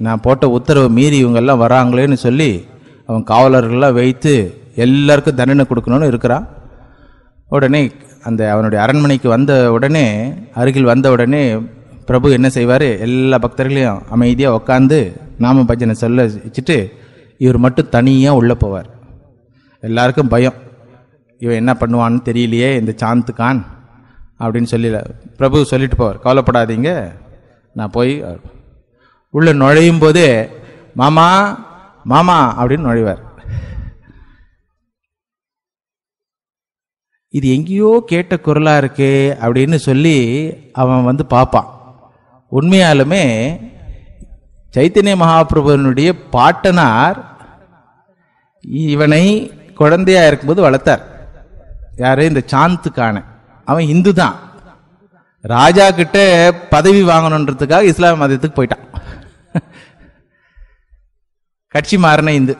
நான் போட்ட உத்தரவு மீறி இவங்கெல்லாம் வராங்களேன்னு சொல்லி அவன் காவலர்கள்லாம் வைத்து எல்லாருக்கும் தண்டனை கொடுக்கணும்னு இருக்கிறான் உடனே அந்த அவனுடைய அரண்மனைக்கு வந்த உடனே அருகில் வந்த உடனே பிரபு என்ன செய்வார் எல்லா பக்தர்களையும் அமைதியாக உட்காந்து நாம பஜனை சொல்ல வச்சுட்டு இவர் மட்டும் தனியாக உள்ளே போவார் எல்லாருக்கும் பயம் இவன் என்ன பண்ணுவான்னு தெரியலையே இந்த சாந்து கான் அப்படின்னு சொல்லல பிரபு சொல்லிட்டு போவார் கவலைப்படாதீங்க நான் போய் உள்ளே நுழையும் போதே மாமா மாமா அப்படின்னு நுழைவார் இது எங்கேயோ கேட்ட குரலாக இருக்கே அப்படின்னு சொல்லி அவன் வந்து பார்ப்பான் உண்மையாலுமே சைத்தன்ய மகாபிரபுனுடைய பாட்டனார் இவனை குழந்தையாக இருக்கும்போது வளர்த்தார் யார் இந்த சாந்துக்கான அவன் இந்து தான் ராஜா கிட்ட பதவி வாங்கணுன்றதுக்காக இஸ்லாம் மதத்துக்கு போயிட்டான் கட்சி மாறின இந்து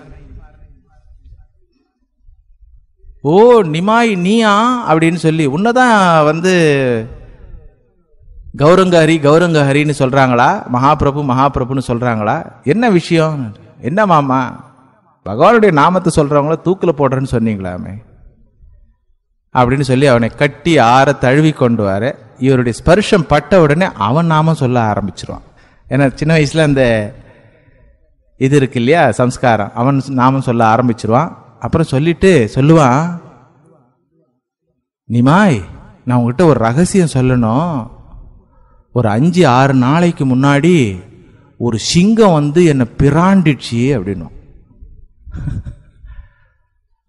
ஓ நிமாய் நீயா அப்படின்னு சொல்லி உன்னதான் வந்து கௌரங்க ஹரி கௌரங்க ஹரின்னு சொல்கிறாங்களா மகாபிரபு மகாபிரபுன்னு சொல்கிறாங்களா என்ன விஷயம் என்ன மாமா பகவானுடைய நாமத்தை சொல்கிறவங்கள தூக்கில் போடுறேன்னு சொன்னீங்களாமே அப்படின்னு சொல்லி அவனை கட்டி ஆற தழுவி கொண்டு வர இவருடைய ஸ்பர்ஷம் பட்ட உடனே அவன் நாமம் சொல்ல ஆரம்பிச்சிருவான் ஏன்னா சின்ன வயசில் அந்த இது இருக்கு இல்லையா சம்ஸ்காரம் அவன் நாமம் சொல்ல ஆரம்பிச்சிருவான் அப்புறம் சொல்லிட்டு சொல்லுவான் நிமாய் நான் உங்ககிட்ட ஒரு ரகசியம் சொல்லணும் ஒரு அஞ்சு ஆறு நாளைக்கு முன்னாடி ஒரு சிங்கம் வந்து என்னை பிராண்டிடுச்சு அப்படின்னும்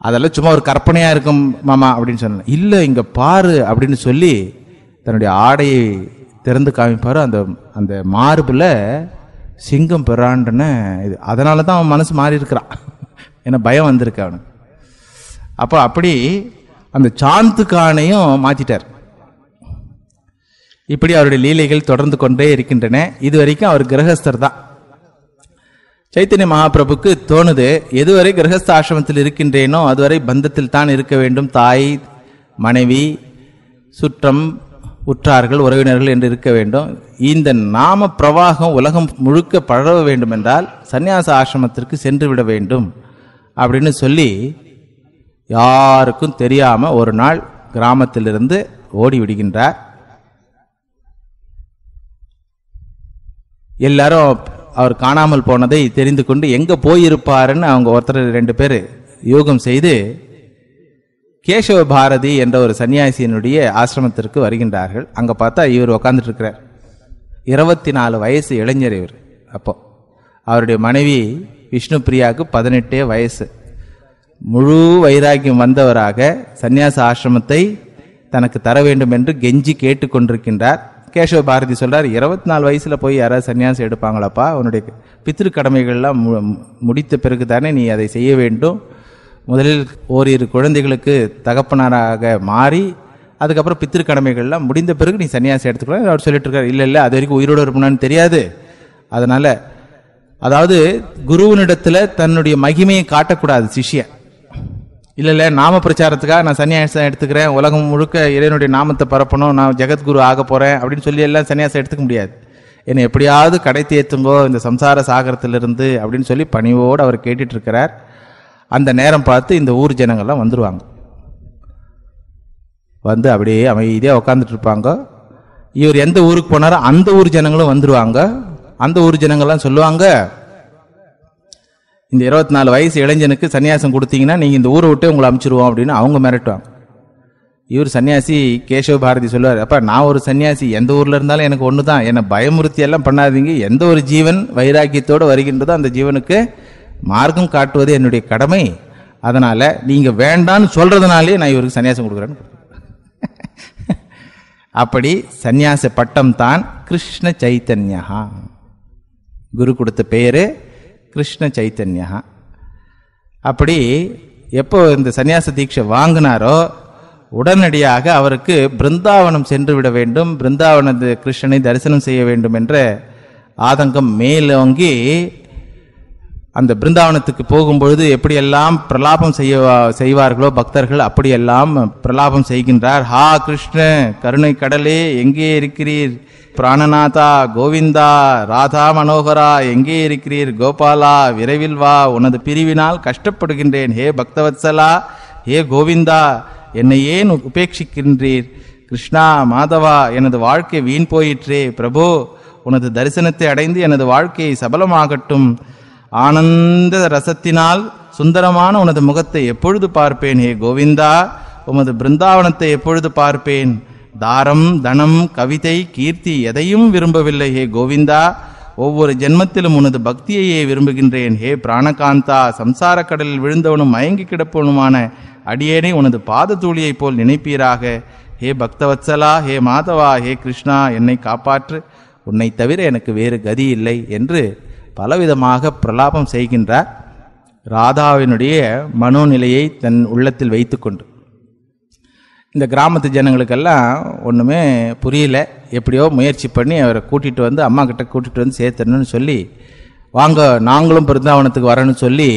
அதெல்லாம் சும்மா ஒரு கற்பனையாக இருக்கும் மாமா அப்படின்னு சொன்னேன் இல்லை இங்கே பாரு அப்படின்னு சொல்லி தன்னுடைய ஆடையை திறந்து காமிப்பார் அந்த அந்த மார்பில் சிங்கம் பிறாண்டுன்னு இது அதனால தான் அவன் மனசு மாறி இருக்கிறான் ஏன்னா பயம் வந்திருக்கு அவனுக்கு அப்போ அப்படி அந்த சாந்துக்கானையும் மாற்றிட்டார் இப்படி அவருடைய லீலைகள் தொடர்ந்து கொண்டே இருக்கின்றன இது வரைக்கும் அவர் கிரகஸ்தர் தான் சைத்தன்ய மகாபிரபுக்கு தோணுது எதுவரை கிரகஸ்தாசிரமத்தில் இருக்கின்றேனோ அதுவரை பந்தத்தில் தான் இருக்க வேண்டும் தாய் மனைவி சுற்றம் உற்றார்கள் உறவினர்கள் என்று இருக்க வேண்டும் இந்த நாம பிரவாகம் உலகம் முழுக்க பழக வேண்டும் என்றால் சன்னியாச ஆசிரமத்திற்கு சென்று விட வேண்டும் அப்படின்னு சொல்லி யாருக்கும் தெரியாமல் ஒரு நாள் கிராமத்திலிருந்து ஓடி விடுகின்றார் எல்லாரும் அவர் காணாமல் போனதை தெரிந்து கொண்டு எங்கே போயிருப்பாருன்னு அவங்க ஒருத்தர் ரெண்டு பேர் யோகம் செய்து கேசவ பாரதி என்ற ஒரு சன்னியாசியினுடைய ஆசிரமத்திற்கு வருகின்றார்கள் அங்கே பார்த்தா இவர் உக்காந்துட்டு இருக்கிறார் இருபத்தி நாலு வயசு இளைஞர் இவர் அப்போ அவருடைய மனைவி விஷ்ணு பிரியாவுக்கு பதினெட்டே வயசு முழு வைராக்கியம் வந்தவராக சன்னியாச ஆசிரமத்தை தனக்கு தர வேண்டும் என்று கெஞ்சி கேட்டுக்கொண்டிருக்கின்றார் கேசவ பாரதி சொல்றார் இருபத்தி நாலு வயசில் போய் யாராவது சன்னியாசம் எடுப்பாங்களாப்பா உன்னுடைய பித்திரு கடமைகள்லாம் முடித்த பிறகு தானே நீ அதை செய்ய வேண்டும் முதலில் ஓரிரு குழந்தைகளுக்கு தகப்பனாராக மாறி அதுக்கப்புறம் பித்திரு கடமைகள்லாம் முடிந்த பிறகு நீ சன்னியாசம் எடுத்துக்கலாம் அவர் சொல்லிட்டு இருக்காரு இல்லை இல்லை அது வரைக்கும் உயிரோடு இருப்பணும்னு தெரியாது அதனால் அதாவது குருவனிடத்துல தன்னுடைய மகிமையை காட்டக்கூடாது சிஷிய இல்லை இல்லை நாம பிரச்சாரத்துக்காக நான் சன்னியாசம் எடுத்துக்கிறேன் உலகம் முழுக்க இறைவனுடைய நாமத்தை பரப்பணும் நான் ஜெகத்குரு ஆக போகிறேன் அப்படின்னு சொல்லி எல்லாம் சன்னியாசம் எடுத்துக்க முடியாது என்னை எப்படியாவது கடை தேத்துங்கோ இந்த சம்சார சாகரத்திலிருந்து அப்படின்னு சொல்லி பணிவோடு அவர் கேட்டுட்டு இருக்கிறார் அந்த நேரம் பார்த்து இந்த ஊர் ஜனங்கள்லாம் வந்துடுவாங்க வந்து அப்படியே அமைதியாக உட்காந்துட்டு இருப்பாங்க இவர் எந்த ஊருக்கு போனாரோ அந்த ஊர் ஜனங்களும் வந்துடுவாங்க அந்த ஊர் ஜனங்கள்லாம் சொல்லுவாங்க இந்த இருபத்தி நாலு வயசு இளைஞனுக்கு சன்னியாசம் கொடுத்தீங்கன்னா நீங்கள் இந்த ஊரை விட்டு உங்களை அமுச்சிடுவோம் அப்படின்னு அவங்க மிரட்டுவாங்க இவர் சன்னியாசி கேசவ பாரதி சொல்லுவார் அப்போ நான் ஒரு சன்னியாசி எந்த ஊரில் இருந்தாலும் எனக்கு ஒன்று தான் என்னை பயமுறுத்தி எல்லாம் பண்ணாதீங்க எந்த ஒரு ஜீவன் வைராக்கியத்தோடு வருகின்றதோ அந்த ஜீவனுக்கு மார்க்கம் காட்டுவது என்னுடைய கடமை அதனால் நீங்கள் வேண்டான்னு சொல்கிறதுனாலே நான் இவருக்கு சன்னியாசம் கொடுக்குறேன்னு அப்படி சன்னியாச பட்டம் தான் கிருஷ்ண சைத்தன்யா குரு கொடுத்த பெயர் கிருஷ்ண சைத்தன்யா அப்படி எப்போ இந்த சன்னியாச தீட்சை வாங்கினாரோ உடனடியாக அவருக்கு பிருந்தாவனம் சென்று விட வேண்டும் பிருந்தாவன கிருஷ்ணனை தரிசனம் செய்ய வேண்டும் என்ற ஆதங்கம் மேலோங்கி அந்த பிருந்தாவனத்துக்கு போகும்பொழுது எப்படியெல்லாம் பிரலாபம் செய்ய செய்வார்களோ பக்தர்கள் அப்படியெல்லாம் பிரலாபம் செய்கின்றார் ஹா கிருஷ்ண கருணை கடலே எங்கே இருக்கிறீர் பிராணநாதா கோவிந்தா ராதா மனோகரா எங்கே இருக்கிறீர் கோபாலா விரைவில் வா உனது பிரிவினால் கஷ்டப்படுகின்றேன் ஹே பக்தவத்சலா ஹே கோவிந்தா என்னை ஏன் உபேட்சிக்கின்றீர் கிருஷ்ணா மாதவா எனது வாழ்க்கை வீண் போயிற்றே பிரபு உனது தரிசனத்தை அடைந்து எனது வாழ்க்கையை சபலமாகட்டும் ஆனந்த ரசத்தினால் சுந்தரமான உனது முகத்தை எப்பொழுது பார்ப்பேன் ஹே கோவிந்தா உமது பிருந்தாவனத்தை எப்பொழுது பார்ப்பேன் தாரம் தனம் கவிதை கீர்த்தி எதையும் விரும்பவில்லை ஹே கோவிந்தா ஒவ்வொரு ஜென்மத்திலும் உனது பக்தியையே விரும்புகின்றேன் ஹே பிராணகாந்தா சம்சார கடலில் விழுந்தவனும் மயங்கி கிடப்பவனுமான அடியேனை உனது பாத தூளியைப் போல் நினைப்பீராக ஹே பக்தவத்சலா ஹே மாதவா ஹே கிருஷ்ணா என்னை காப்பாற்று உன்னை தவிர எனக்கு வேறு கதி இல்லை என்று பலவிதமாக பிரலாபம் செய்கின்றார் ராதாவினுடைய மனோநிலையை தன் உள்ளத்தில் வைத்துக்கொண்டு இந்த கிராமத்து ஜனங்களுக்கெல்லாம் ஒன்றுமே புரியல எப்படியோ முயற்சி பண்ணி அவரை கூட்டிகிட்டு வந்து அம்மா கிட்ட கூட்டிகிட்டு வந்து சேர்த்தணும்னு சொல்லி வாங்க நாங்களும் பிருந்தாவனத்துக்கு வரணும்னு சொல்லி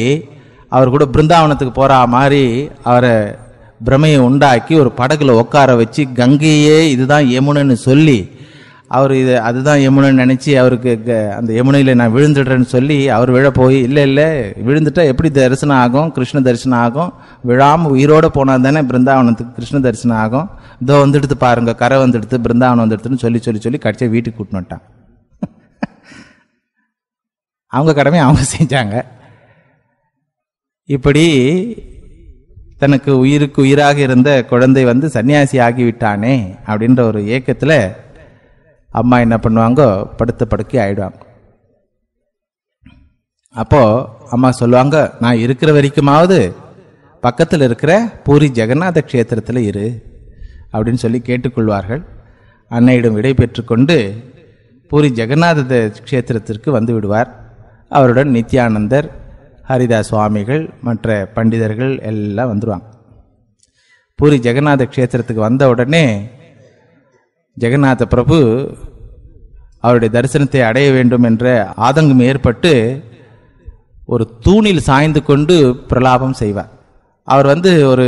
அவர் கூட பிருந்தாவனத்துக்கு போகிற மாதிரி அவரை பிரமையை உண்டாக்கி ஒரு படகுல உட்கார வச்சு கங்கையே இதுதான் யமுனன்னு சொல்லி அவர் இது அதுதான் யமுனைன்னு நினச்சி அவருக்கு அந்த யமுனையில் நான் விழுந்துடுறேன்னு சொல்லி அவர் விழ போய் இல்லை இல்லை விழுந்துட்டா எப்படி தரிசனம் ஆகும் கிருஷ்ண தரிசனம் ஆகும் விழாமல் உயிரோடு போனால் தானே பிருந்தாவனத்துக்கு கிருஷ்ண தரிசனம் ஆகும் இதோ வந்துடுத்து பாருங்கள் கரை வந்துடுத்து பிருந்தாவனம் வந்துடுத்துன்னு சொல்லி சொல்லி சொல்லி கடைசியாக வீட்டுக்கு கூட்டினுட்டான் அவங்க கடமை அவங்க செஞ்சாங்க இப்படி தனக்கு உயிருக்கு உயிராக இருந்த குழந்தை வந்து சன்னியாசி ஆகிவிட்டானே அப்படின்ற ஒரு ஏக்கத்தில் அம்மா என்ன பண்ணுவாங்க படுத்த படுக்கை ஆயிடுவாங்க அப்போது அம்மா சொல்லுவாங்க நான் இருக்கிற வரைக்குமாவது பக்கத்தில் இருக்கிற பூரி ஜெகநாத க்ஷேத்திரத்தில் இரு அப்படின்னு சொல்லி கேட்டுக்கொள்வார்கள் அன்னையிடம் விடை பெற்றுக்கொண்டு பூரி ஜெகநாத க்ஷேத்திரத்திற்கு வந்து விடுவார் அவருடன் நித்யானந்தர் ஹரிதாஸ் சுவாமிகள் மற்ற பண்டிதர்கள் எல்லாம் வந்துடுவாங்க பூரி ஜெகநாத க்ஷேத்திரத்துக்கு வந்த உடனே ஜெகநாத பிரபு அவருடைய தரிசனத்தை அடைய வேண்டும் என்ற ஆதங்கம் ஏற்பட்டு ஒரு தூணில் சாய்ந்து கொண்டு பிரலாபம் செய்வார் அவர் வந்து ஒரு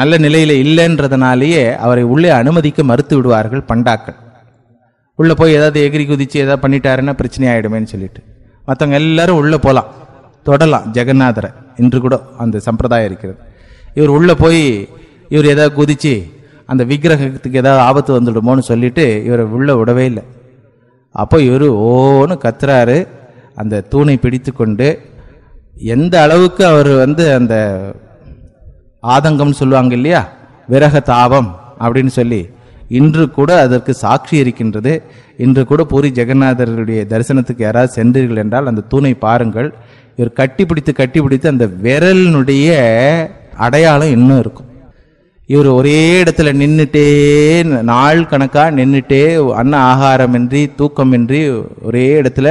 நல்ல நிலையில் இல்லைன்றதுனாலேயே அவரை உள்ளே அனுமதிக்க மறுத்து விடுவார்கள் பண்டாக்கள் உள்ளே போய் ஏதாவது எகிரி குதித்து ஏதாவது பண்ணிட்டாருன்னா பிரச்சனை ஆகிடுமேன்னு சொல்லிட்டு மற்றவங்க எல்லாரும் உள்ளே போகலாம் தொடலாம் ஜெகநாதரை இன்று கூட அந்த சம்பிரதாயம் இருக்கிறது இவர் உள்ளே போய் இவர் ஏதாவது குதித்து அந்த விக்கிரகத்துக்கு ஏதாவது ஆபத்து வந்துடுமோன்னு சொல்லிட்டு இவரை உள்ளே விடவே இல்லை அப்போ இவர் ஓன்னு கத்துறாரு அந்த தூணை பிடித்து கொண்டு எந்த அளவுக்கு அவர் வந்து அந்த ஆதங்கம்னு சொல்லுவாங்க இல்லையா விரக தாபம் அப்படின்னு சொல்லி இன்று கூட அதற்கு சாட்சி இருக்கின்றது இன்று கூட பூரி ஜெகநாதர்களுடைய தரிசனத்துக்கு யாராவது சென்றீர்கள் என்றால் அந்த தூணை பாருங்கள் இவர் கட்டி பிடித்து கட்டி பிடித்து அந்த விரலினுடைய அடையாளம் இன்னும் இருக்கும் இவர் ஒரே இடத்துல நின்றுட்டே நாள் கணக்காக நின்றுட்டே அன்ன ஆகாரமின்றி தூக்கமின்றி ஒரே இடத்துல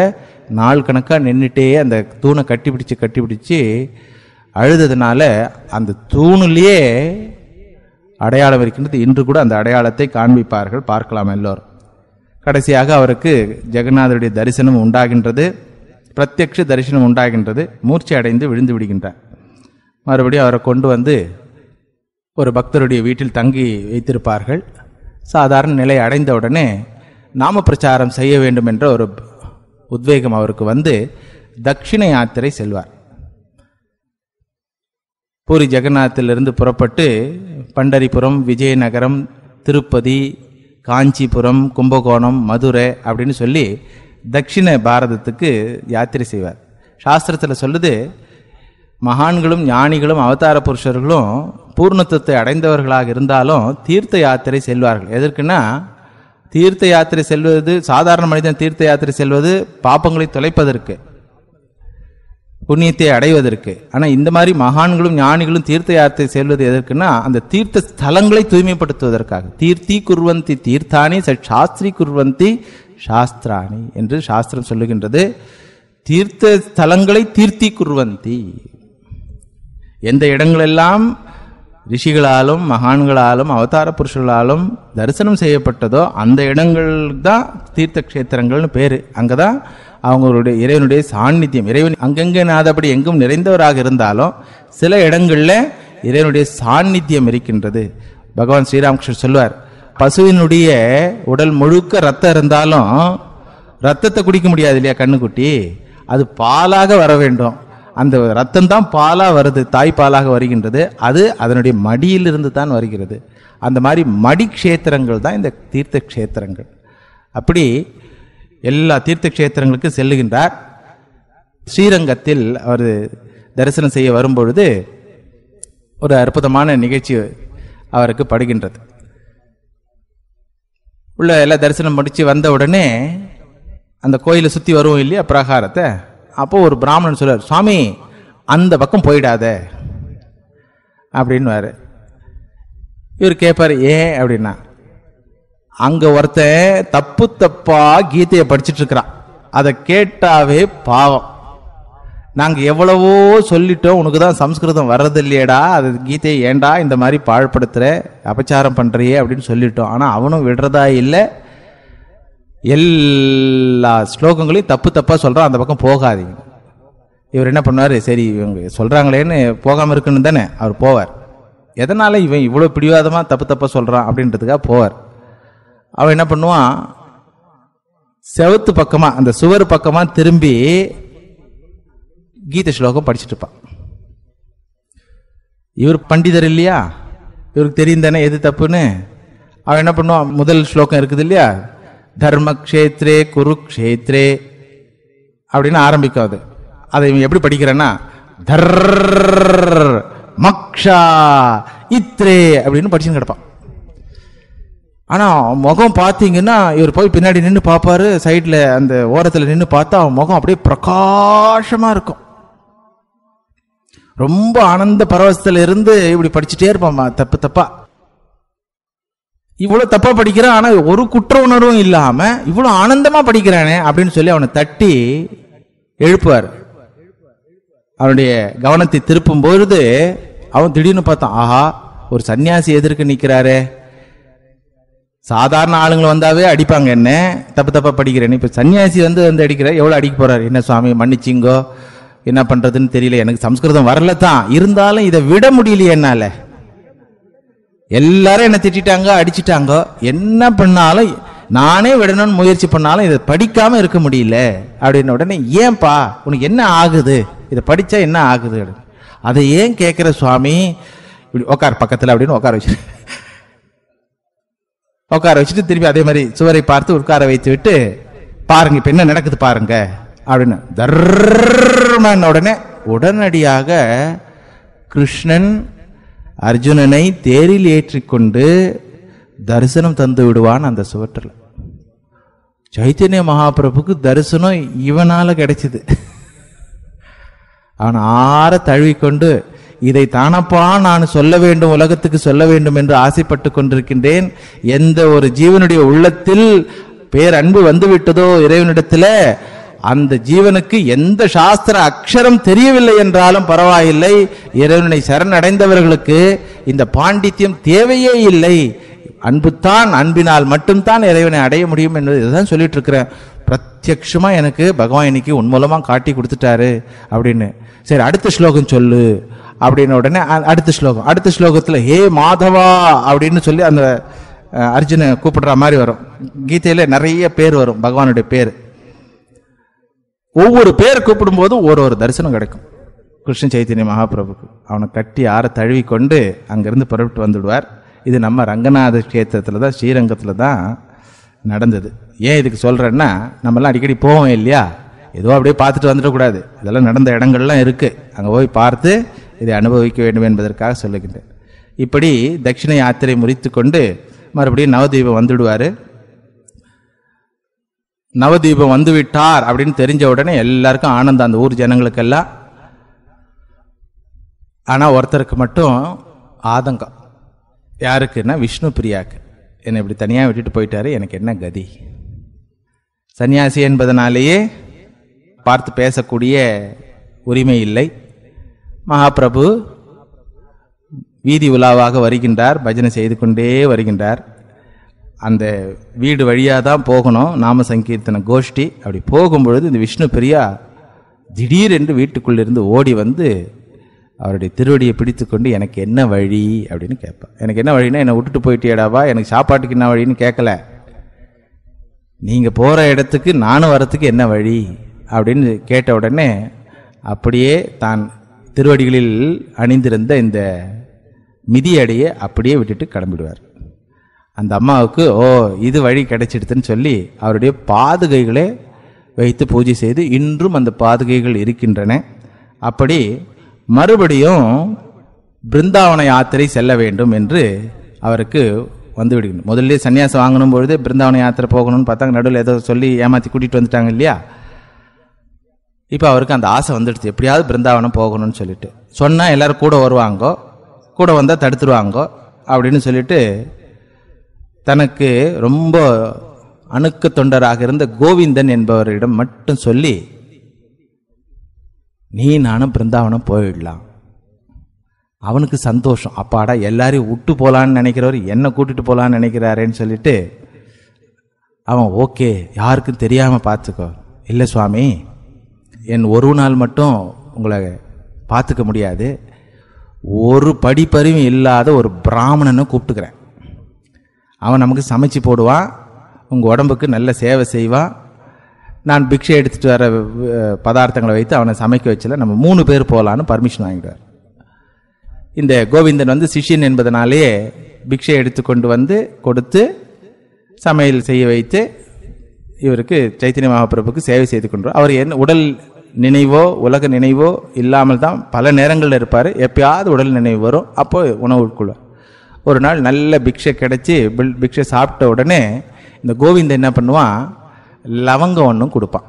நாள் கணக்காக நின்றுட்டே அந்த தூணை கட்டி பிடிச்சி கட்டி பிடிச்சி அழுததுனால அந்த தூணுலேயே அடையாளம் இருக்கின்றது இன்று கூட அந்த அடையாளத்தை காண்பிப்பார்கள் பார்க்கலாம் எல்லோரும் கடைசியாக அவருக்கு ஜெகநாதருடைய தரிசனம் உண்டாகின்றது பிரத்யக்ஷ தரிசனம் உண்டாகின்றது மூர்ச்சி அடைந்து விழுந்து விடுகின்றார் மறுபடியும் அவரை கொண்டு வந்து ஒரு பக்தருடைய வீட்டில் தங்கி வைத்திருப்பார்கள் சாதாரண நிலை அடைந்தவுடனே நாம பிரச்சாரம் செய்ய வேண்டும் என்ற ஒரு உத்வேகம் அவருக்கு வந்து தட்சிண யாத்திரை செல்வார் பூரி ஜெகநாத்திலிருந்து புறப்பட்டு பண்டரிபுரம் விஜயநகரம் திருப்பதி காஞ்சிபுரம் கும்பகோணம் மதுரை அப்படின்னு சொல்லி தட்சிண பாரதத்துக்கு யாத்திரை செய்வார் சாஸ்திரத்தில் சொல்லுது மகான்களும் ஞானிகளும் அவதார புருஷர்களும் பூர்ணத்துவத்தை அடைந்தவர்களாக இருந்தாலும் தீர்த்த யாத்திரை செல்வார்கள் எதற்குன்னா தீர்த்த யாத்திரை செல்வது சாதாரண மனிதன் தீர்த்த யாத்திரை செல்வது பாப்பங்களை தொலைப்பதற்கு புண்ணியத்தை அடைவதற்கு ஆனால் இந்த மாதிரி மகான்களும் ஞானிகளும் தீர்த்த யாத்திரை செல்வது எதற்குன்னா அந்த தீர்த்த ஸ்தலங்களை தூய்மைப்படுத்துவதற்காக தீர்த்தி குர்வந்தி தீர்த்தானி சாஸ்திரி குர்வந்தி சாஸ்திராணி என்று சாஸ்திரம் சொல்லுகின்றது தீர்த்த ஸ்தலங்களை தீர்த்தி குர்வந்தி எந்த இடங்களெல்லாம் ரிஷிகளாலும் மகான்களாலும் அவதார புருஷர்களாலும் தரிசனம் செய்யப்பட்டதோ அந்த இடங்கள் தான் தீர்த்த கஷேத்திரங்கள்னு பேர் அங்கே தான் அவங்களுடைய இறைவனுடைய சாநித்தியம் இறைவன் அங்கெங்கே நாதபடி எங்கும் நிறைந்தவராக இருந்தாலும் சில இடங்களில் இறைவனுடைய சாநித்தியம் இருக்கின்றது பகவான் ஸ்ரீராமகிருஷ்ணர் சொல்வார் பசுவினுடைய உடல் முழுக்க ரத்தம் இருந்தாலும் ரத்தத்தை குடிக்க முடியாது இல்லையா கண்ணுக்குட்டி அது பாலாக வர வேண்டும் அந்த ரத்தம் தான் பாலாக வருது தாய்ப்பாலாக வருகின்றது அது அதனுடைய மடியிலிருந்து தான் வருகிறது அந்த மாதிரி மடி கஷேத்திரங்கள் தான் இந்த தீர்த்த கஷேத்திரங்கள் அப்படி எல்லா தீர்த்த க்ஷேத்திரங்களுக்கு செல்லுகின்றார் ஸ்ரீரங்கத்தில் அவர் தரிசனம் செய்ய வரும்பொழுது ஒரு அற்புதமான நிகழ்ச்சி அவருக்கு படுகின்றது உள்ள எல்லாம் தரிசனம் முடித்து வந்த உடனே அந்த கோயிலை சுற்றி வருவோம் இல்லையா பிரகாரத்தை அப்போ ஒரு பிராமணன் சொல்றார் சுவாமி அந்த பக்கம் போயிடாத அப்படின்னு இவர் கேட்பார் ஏன் அப்படின்னா அங்கே ஒருத்தன் தப்பு தப்பா கீதையை படிச்சுட்டு இருக்கிறான் அதை கேட்டாவே பாவம் நாங்கள் எவ்வளவோ சொல்லிட்டோம் உனக்கு தான் சம்ஸ்கிருதம் வர்றது இல்லையடா அது கீதையை ஏண்டா இந்த மாதிரி பாழ்படுத்துகிற அபச்சாரம் பண்ணுறியே அப்படின்னு சொல்லிட்டோம் ஆனால் அவனும் விடுறதா இல்லை எல்லா ஸ்லோகங்களையும் தப்பு தப்பாக சொல்கிறோம் அந்த பக்கம் போகாதீங்க இவர் என்ன பண்ணுவார் சரி இவங்க சொல்கிறாங்களேன்னு போகாமல் இருக்குன்னு தானே அவர் போவார் எதனால் இவன் இவ்வளோ பிடிவாதமாக தப்பு தப்பாக சொல்கிறான் அப்படின்றதுக்காக போவார் அவன் என்ன பண்ணுவான் செவத்து பக்கமாக அந்த சுவர் பக்கமாக திரும்பி கீத ஸ்லோகம் படிச்சுட்டு இருப்பான் இவர் பண்டிதர் இல்லையா இவருக்கு தெரியும் தானே எது தப்புன்னு அவன் என்ன பண்ணுவான் முதல் ஸ்லோகம் இருக்குது இல்லையா தர்மக்ஷேத்ரே குருக்ஷேத்ரே அப்படின்னு ஆரம்பிக்காது அதை எப்படி படிக்கிறேன்னா தர் மக்ஷா இத்ரே அப்படின்னு படிச்சுன்னு கிடப்பான் ஆனால் முகம் பார்த்தீங்கன்னா இவர் போய் பின்னாடி நின்று பார்ப்பாரு சைடில் அந்த ஓரத்தில் நின்று பார்த்தா அவன் முகம் அப்படியே பிரகாஷமாக இருக்கும் ரொம்ப ஆனந்த பரவசத்தில் இருந்து இப்படி படிச்சுட்டே இருப்பான் தப்பு தப்பாக இவ்வளோ தப்பாக படிக்கிறான் ஆனால் ஒரு குற்ற உணர்வும் இல்லாமல் இவ்வளோ ஆனந்தமாக படிக்கிறானே அப்படின்னு சொல்லி அவனை தட்டி எழுப்புவார் அவனுடைய கவனத்தை திருப்பும் பொழுது அவன் திடீர்னு பார்த்தான் ஆஹா ஒரு சன்னியாசி எதிர்க்கு நிற்கிறாரே சாதாரண ஆளுங்களை வந்தாவே அடிப்பாங்க என்ன தப்பு தப்பாக படிக்கிறேன்னு இப்போ சன்னியாசி வந்து வந்து அடிக்கிற எவ்வளோ அடிக்க போகிறாரு என்ன சுவாமி மன்னிச்சிங்கோ என்ன பண்ணுறதுன்னு தெரியல எனக்கு சம்ஸ்கிருதம் வரல தான் இருந்தாலும் இதை விட முடியலையே என்னால் எல்லாரும் என்னை திட்டாங்க அடிச்சிட்டாங்க என்ன பண்ணாலும் நானே விடணும்னு முயற்சி பண்ணாலும் இதை படிக்காமல் இருக்க முடியல அப்படின்ன உடனே ஏன்பா உனக்கு என்ன ஆகுது இதை படித்தா என்ன ஆகுது அதை ஏன் கேட்குற சுவாமி இப்படி உட்கார் பக்கத்தில் அப்படின்னு உட்கார வச்சு உட்கார வச்சுட்டு திருப்பி அதே மாதிரி சுவரை பார்த்து உட்கார வைத்து விட்டு பாருங்க இப்போ என்ன நடக்குது பாருங்க அப்படின்னு தர்மன் உடனே உடனடியாக கிருஷ்ணன் அர்ஜுனனை தேரில் ஏற்றிக்கொண்டு தரிசனம் தந்து விடுவான் அந்த சுவற்றில் சைத்தன்ய மகாபிரபுக்கு தரிசனம் இவனால் கிடைச்சிது அவன் ஆற தழுவிக்கொண்டு இதை தானப்பா நான் சொல்ல வேண்டும் உலகத்துக்கு சொல்ல வேண்டும் என்று ஆசைப்பட்டு கொண்டிருக்கின்றேன் எந்த ஒரு ஜீவனுடைய உள்ளத்தில் பேரன்பு வந்துவிட்டதோ இறைவனிடத்தில் அந்த ஜீவனுக்கு எந்த சாஸ்திர அக்ஷரம் தெரியவில்லை என்றாலும் பரவாயில்லை இறைவனை சரணடைந்தவர்களுக்கு இந்த பாண்டித்யம் தேவையே இல்லை அன்புத்தான் அன்பினால் மட்டும்தான் இறைவனை அடைய முடியும் என்பது இதுதான் சொல்லிட்டு இருக்கிறேன் பிரத்யக்ஷமா எனக்கு பகவான் இன்னைக்கு உன் மூலமாக காட்டி கொடுத்துட்டாரு அப்படின்னு சரி அடுத்த ஸ்லோகம் சொல்லு அப்படின்ன உடனே அடுத்த ஸ்லோகம் அடுத்த ஸ்லோகத்தில் ஹே மாதவா அப்படின்னு சொல்லி அந்த அர்ஜுனை கூப்பிடுற மாதிரி வரும் கீதையில் நிறைய பேர் வரும் பகவானுடைய பேர் ஒவ்வொரு பேர் கூப்பிடும் போதும் ஒரு ஒரு தரிசனம் கிடைக்கும் கிருஷ்ண சைத்தன்ய மகாபிரபுக்கு அவனை கட்டி ஆற தழுவி கொண்டு அங்கேருந்து புறப்பட்டு வந்துடுவார் இது நம்ம ரங்கநாத கஷேத்திரத்தில் தான் ஸ்ரீரங்கத்தில் தான் நடந்தது ஏன் இதுக்கு சொல்கிறேன்னா நம்மலாம் அடிக்கடி போவோம் இல்லையா ஏதோ அப்படியே பார்த்துட்டு வந்துடக்கூடாது இதெல்லாம் நடந்த இடங்கள்லாம் இருக்குது அங்கே போய் பார்த்து இதை அனுபவிக்க வேண்டும் என்பதற்காக சொல்லுகின்றேன் இப்படி தட்சிண யாத்திரை முறித்து கொண்டு மறுபடியும் நவதீபம் வந்துடுவார் நவதீபம் வந்து விட்டார் அப்படின்னு தெரிஞ்ச உடனே எல்லாருக்கும் ஆனந்தம் அந்த ஊர் ஜனங்களுக்கெல்லாம் ஆனால் ஒருத்தருக்கு மட்டும் ஆதங்கம் யாருக்குன்னா விஷ்ணு பிரியாக்கு என்னை இப்படி தனியாக விட்டுட்டு போயிட்டாரு எனக்கு என்ன கதி சன்னியாசி என்பதனாலேயே பார்த்து பேசக்கூடிய உரிமை இல்லை மகாபிரபு வீதி உலாவாக வருகின்றார் பஜனை செய்து கொண்டே வருகின்றார் அந்த வீடு வழியாக தான் போகணும் நாம சங்கீர்த்தன கோஷ்டி அப்படி போகும்பொழுது இந்த விஷ்ணு பிரியா திடீரென்று வீட்டுக்குள்ளிருந்து ஓடி வந்து அவருடைய திருவடியை பிடித்து கொண்டு எனக்கு என்ன வழி அப்படின்னு கேட்பேன் எனக்கு என்ன வழின்னா என்னை விட்டுட்டு போயிட்டேடாவா எனக்கு சாப்பாட்டுக்கு என்ன வழின்னு கேட்கல நீங்கள் போகிற இடத்துக்கு நானும் வரத்துக்கு என்ன வழி அப்படின்னு கேட்ட உடனே அப்படியே தான் திருவடிகளில் அணிந்திருந்த இந்த மிதியடையை அப்படியே விட்டுட்டு கிளம்பிடுவார் அந்த அம்மாவுக்கு ஓ இது வழி கிடைச்சிடுதுன்னு சொல்லி அவருடைய பாதுகைகளே வைத்து பூஜை செய்து இன்றும் அந்த பாதுகைகள் இருக்கின்றன அப்படி மறுபடியும் பிருந்தாவன யாத்திரை செல்ல வேண்டும் என்று அவருக்கு வந்து விடுக்கணும் முதல்ல சன்னியாசம் வாங்கணும் பொழுது பிருந்தாவன யாத்திரை போகணும்னு பார்த்தாங்க நடுவில் ஏதோ சொல்லி ஏமாற்றி கூட்டிகிட்டு வந்துட்டாங்க இல்லையா இப்போ அவருக்கு அந்த ஆசை வந்துடுச்சு எப்படியாவது பிருந்தாவனம் போகணும்னு சொல்லிட்டு சொன்னால் எல்லோரும் கூட வருவாங்கோ கூட வந்தால் தடுத்துருவாங்கோ அப்படின்னு சொல்லிட்டு தனக்கு ரொம்ப அணுக்க தொண்டராக இருந்த கோவிந்தன் என்பவரிடம் மட்டும் சொல்லி நீ நானும் பிருந்தாவனம் போயிடலாம் அவனுக்கு சந்தோஷம் அப்பாடா எல்லாரையும் விட்டு போகலான்னு நினைக்கிறவர் என்னை கூட்டிகிட்டு போகலான்னு நினைக்கிறாரேன்னு சொல்லிட்டு அவன் ஓகே யாருக்கும் தெரியாமல் பார்த்துக்கோ இல்லை சுவாமி என் ஒரு நாள் மட்டும் உங்களை பார்த்துக்க முடியாது ஒரு படிப்பறிவும் இல்லாத ஒரு பிராமணனை கூப்பிட்டுக்கிறேன் அவன் நமக்கு சமைச்சு போடுவான் உங்கள் உடம்புக்கு நல்ல சேவை செய்வான் நான் பிக்ஷை எடுத்துகிட்டு வர பதார்த்தங்களை வைத்து அவனை சமைக்க வச்சல நம்ம மூணு பேர் போகலான்னு பர்மிஷன் வாங்கிடுவார் இந்த கோவிந்தன் வந்து சிஷியன் என்பதனாலேயே பிக்ஷை எடுத்து கொண்டு வந்து கொடுத்து சமையல் செய்ய வைத்து இவருக்கு சைத்தன்ய மகாபிரபுக்கு சேவை செய்து கொண்டு அவர் என்ன உடல் நினைவோ உலக நினைவோ இல்லாமல் தான் பல நேரங்களில் இருப்பார் எப்பயாவது உடல் நினைவு வரும் அப்போது உணவு உட்கொள்வார் ஒரு நாள் நல்ல பிக்ஷை கிடச்சி பில் பிக்ஷை சாப்பிட்ட உடனே இந்த கோவிந்த் என்ன பண்ணுவான் லவங்கம் ஒன்றும் கொடுப்பான்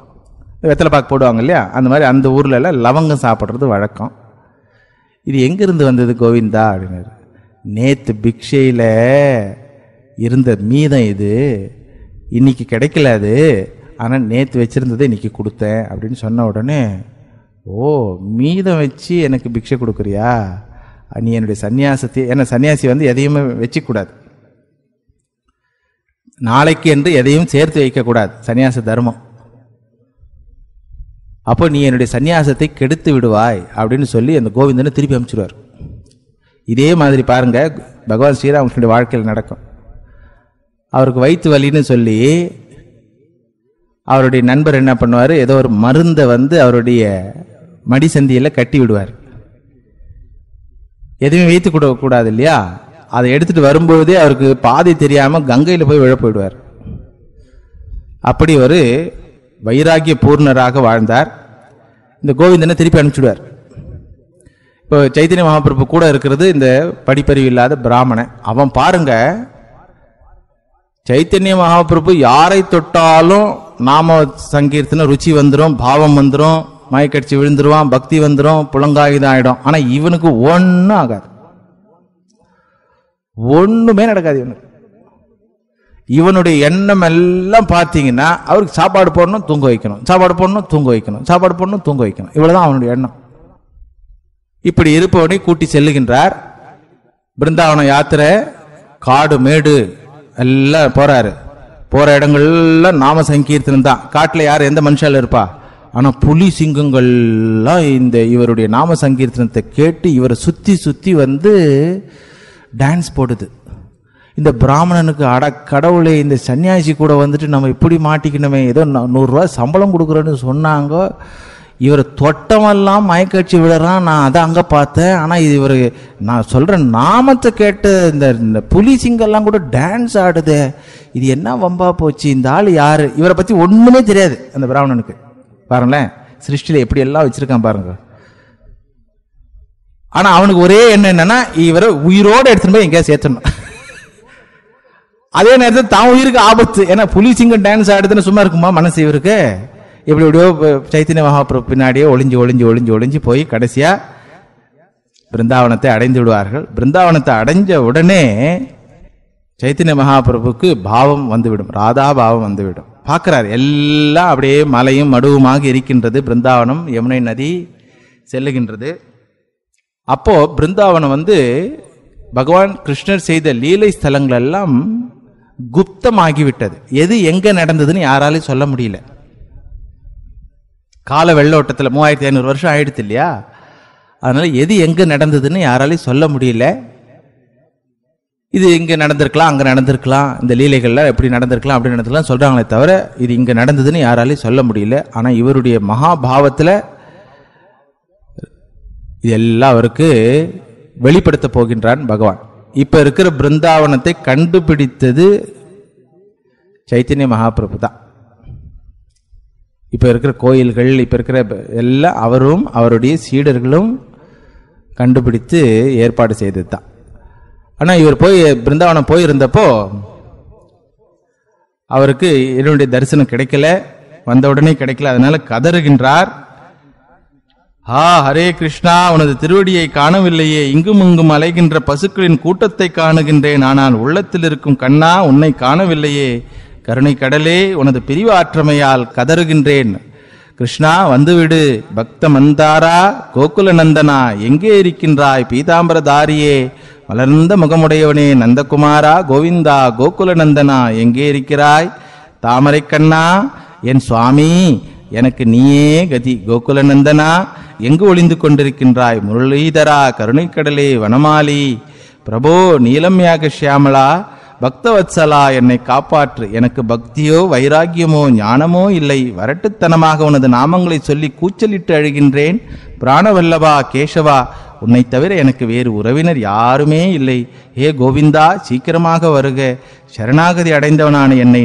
வெத்தலை பாக்கு போடுவாங்க இல்லையா அந்த மாதிரி அந்த ஊர்லலாம் லவங்கம் சாப்பிட்றது வழக்கம் இது எங்கேருந்து வந்தது கோவிந்தா அப்படின்னாரு நேற்று பிக்ஷையில் இருந்த மீதம் இது இன்றைக்கி கிடைக்கல அது ஆனால் நேற்று வச்சுருந்ததை இன்றைக்கி கொடுத்தேன் அப்படின்னு சொன்ன உடனே ஓ மீதம் வச்சு எனக்கு பிக்ஷை கொடுக்குறியா நீ என்னுடைய சன்னியாசத்தை ஏன்னா சன்னியாசி வந்து எதையுமே வச்சுக்கூடாது நாளைக்கு என்று எதையும் சேர்த்து வைக்கக்கூடாது சன்னியாச தர்மம் அப்போ நீ என்னுடைய சன்னியாசத்தை கெடுத்து விடுவாய் அப்படின்னு சொல்லி அந்த கோவிந்தனை திருப்பி அமைச்சிருவார் இதே மாதிரி பாருங்க பகவான் ஸ்ரீராமகிருஷ்ணனுடைய வாழ்க்கையில் நடக்கும் அவருக்கு வயிற்று வலின்னு சொல்லி அவருடைய நண்பர் என்ன பண்ணுவார் ஏதோ ஒரு மருந்தை வந்து அவருடைய மடிசந்தியில் கட்டி விடுவார் எதுவுமே வைத்து கூட கூடாது இல்லையா அதை எடுத்துட்டு வரும்போதே அவருக்கு பாதை தெரியாம கங்கையில போய் விழ போயிடுவார் அப்படி ஒரு வைராகிய பூர்ணராக வாழ்ந்தார் இந்த கோவிந்தனை திருப்பி அனுப்பிச்சுடுவார் இப்போ சைத்தன்ய மகாபிரபு கூட இருக்கிறது இந்த படிப்பறிவு இல்லாத பிராமணன் அவன் பாருங்க சைத்தன்ய மகாபிரபு யாரை தொட்டாலும் நாம சங்கீர்த்தன ருச்சி வந்துடும் பாவம் வந்துடும் மயக்கடிச்சு விழுந்துருவான் பக்தி வந்துடும் புலங்காயுதம் ஆகிடும் ஆனால் இவனுக்கு ஒன்றும் ஆகாது ஒன்றுமே நடக்காது இவனுக்கு இவனுடைய எண்ணம் எல்லாம் பார்த்தீங்கன்னா அவருக்கு சாப்பாடு போடணும் தூங்க வைக்கணும் சாப்பாடு போடணும் தூங்க வைக்கணும் சாப்பாடு போடணும் தூங்க வைக்கணும் இவ்வளோதான் அவனுடைய எண்ணம் இப்படி இருப்பவனை கூட்டி செல்லுகின்றார் பிருந்தாவனம் யாத்திரை காடு மேடு எல்லாம் போறாரு போற இடங்கள்லாம் நாம சங்கீர்த்தனம் தான் காட்டில் யார் எந்த மனுஷால இருப்பா ஆனால் புலி சிங்கங்கள்லாம் இந்த இவருடைய நாம சங்கீர்த்தனத்தை கேட்டு இவரை சுற்றி சுற்றி வந்து டான்ஸ் போடுது இந்த பிராமணனுக்கு அட கடவுளே இந்த சன்னியாசி கூட வந்துட்டு நம்ம இப்படி மாட்டிக்கணுமே ஏதோ நூறுரூவா சம்பளம் கொடுக்குறோன்னு சொன்னாங்க இவர் தொட்டமெல்லாம் மயக்கட்சி விடுறான் நான் அதை அங்கே பார்த்தேன் ஆனால் இது இவர் நான் சொல்கிற நாமத்தை கேட்டு இந்த புலி சிங்கெல்லாம் கூட டான்ஸ் ஆடுது இது என்ன வம்பா போச்சு இந்த ஆள் யார் இவரை பற்றி ஒன்றுமே தெரியாது அந்த பிராமணனுக்கு பாருங்களேன் சிருஷ்டியில் எப்படி எல்லாம் வச்சுருக்கான் பாருங்க ஆனால் அவனுக்கு ஒரே எண்ணம் என்னென்னா இவரை உயிரோடு எடுத்துட்டு போய் எங்கேயா சேர்த்தணும் அதே நேரத்தில் தான் உயிருக்கு ஆபத்து ஏன்னா புலி சிங்கம் டான்ஸ் ஆடுதுன்னு சும்மா இருக்குமா மனசு இவருக்கு இப்படி எப்படியோ சைத்தன்ய மகாபுரம் பின்னாடியே ஒளிஞ்சு ஒளிஞ்சு ஒளிஞ்சு ஒளிஞ்சு போய் கடைசியாக பிருந்தாவனத்தை அடைந்து விடுவார்கள் பிருந்தாவனத்தை அடைஞ்ச உடனே சைத்தன்ய மகாபிரபுக்கு பாவம் வந்துவிடும் ராதா பாவம் வந்துவிடும் பார்க்குறார் எல்லாம் அப்படியே மலையும் மடுவுமாக இருக்கின்றது பிருந்தாவனம் யமுனை நதி செல்லுகின்றது அப்போது பிருந்தாவனம் வந்து பகவான் கிருஷ்ணர் செய்த லீலை ஸ்தலங்கள் எல்லாம் குப்தமாகிவிட்டது எது எங்கே நடந்ததுன்னு யாராலையும் சொல்ல முடியல கால வெள்ளோட்டத்தில் மூவாயிரத்தி ஐநூறு வருஷம் ஆயிடுச்சு இல்லையா அதனால் எது எங்கே நடந்ததுன்னு யாராலையும் சொல்ல முடியல இது இங்கே நடந்திருக்கலாம் அங்கே நடந்திருக்கலாம் இந்த லீலைகள்லாம் எப்படி நடந்திருக்கலாம் அப்படி நடந்திருக்கலாம் சொல்கிறாங்களே தவிர இது இங்கே நடந்ததுன்னு யாராலையும் சொல்ல முடியல ஆனால் இவருடைய மகாபாவத்தில் இது எல்லாம் அவருக்கு வெளிப்படுத்த போகின்றான் பகவான் இப்போ இருக்கிற பிருந்தாவனத்தை கண்டுபிடித்தது சைத்தன்ய மகாபிரபு தான் இப்போ இருக்கிற கோயில்கள் இப்போ இருக்கிற எல்லாம் அவரும் அவருடைய சீடர்களும் கண்டுபிடித்து ஏற்பாடு செய்தது தான் ஆனால் இவர் போய் பிருந்தாவனம் போயிருந்தப்போ அவருக்கு என்னுடைய தரிசனம் கிடைக்கல வந்த உடனே கிடைக்கல அதனால கதறுகின்றார் ஆ ஹரே கிருஷ்ணா உனது திருவடியை காணவில்லையே இங்கும் இங்கும் அலைகின்ற பசுக்களின் கூட்டத்தை காணுகின்றேன் ஆனால் உள்ளத்தில் இருக்கும் கண்ணா உன்னை காணவில்லையே கருணை கடலே உனது பிரிவு ஆற்றமையால் கதறுகின்றேன் கிருஷ்ணா வந்துவிடு பக்த மந்தாரா கோகுல நந்தனா எங்கே இருக்கின்றாய் பீதாம்பரதாரியே மலர்ந்த முகமுடையவனே நந்தகுமாரா கோவிந்தா கோகுல நந்தனா எங்கே இருக்கிறாய் தாமரை கண்ணா என் சுவாமி எனக்கு நீயே கதி கோகுல நந்தனா எங்கு ஒளிந்து கொண்டிருக்கின்றாய் முரளிதரா கருணைக்கடலே வனமாலி பிரபோ நீலம் யாக ஷியாமலா பக்தவத்சலா என்னை காப்பாற்று எனக்கு பக்தியோ வைராக்கியமோ ஞானமோ இல்லை வரட்டுத்தனமாக உனது நாமங்களை சொல்லி கூச்சலிட்டு அழுகின்றேன் பிராணவல்லவா கேசவா உன்னை தவிர எனக்கு வேறு உறவினர் யாருமே இல்லை ஏ கோவிந்தா சீக்கிரமாக வருக சரணாகதி அடைந்தவனான என்னை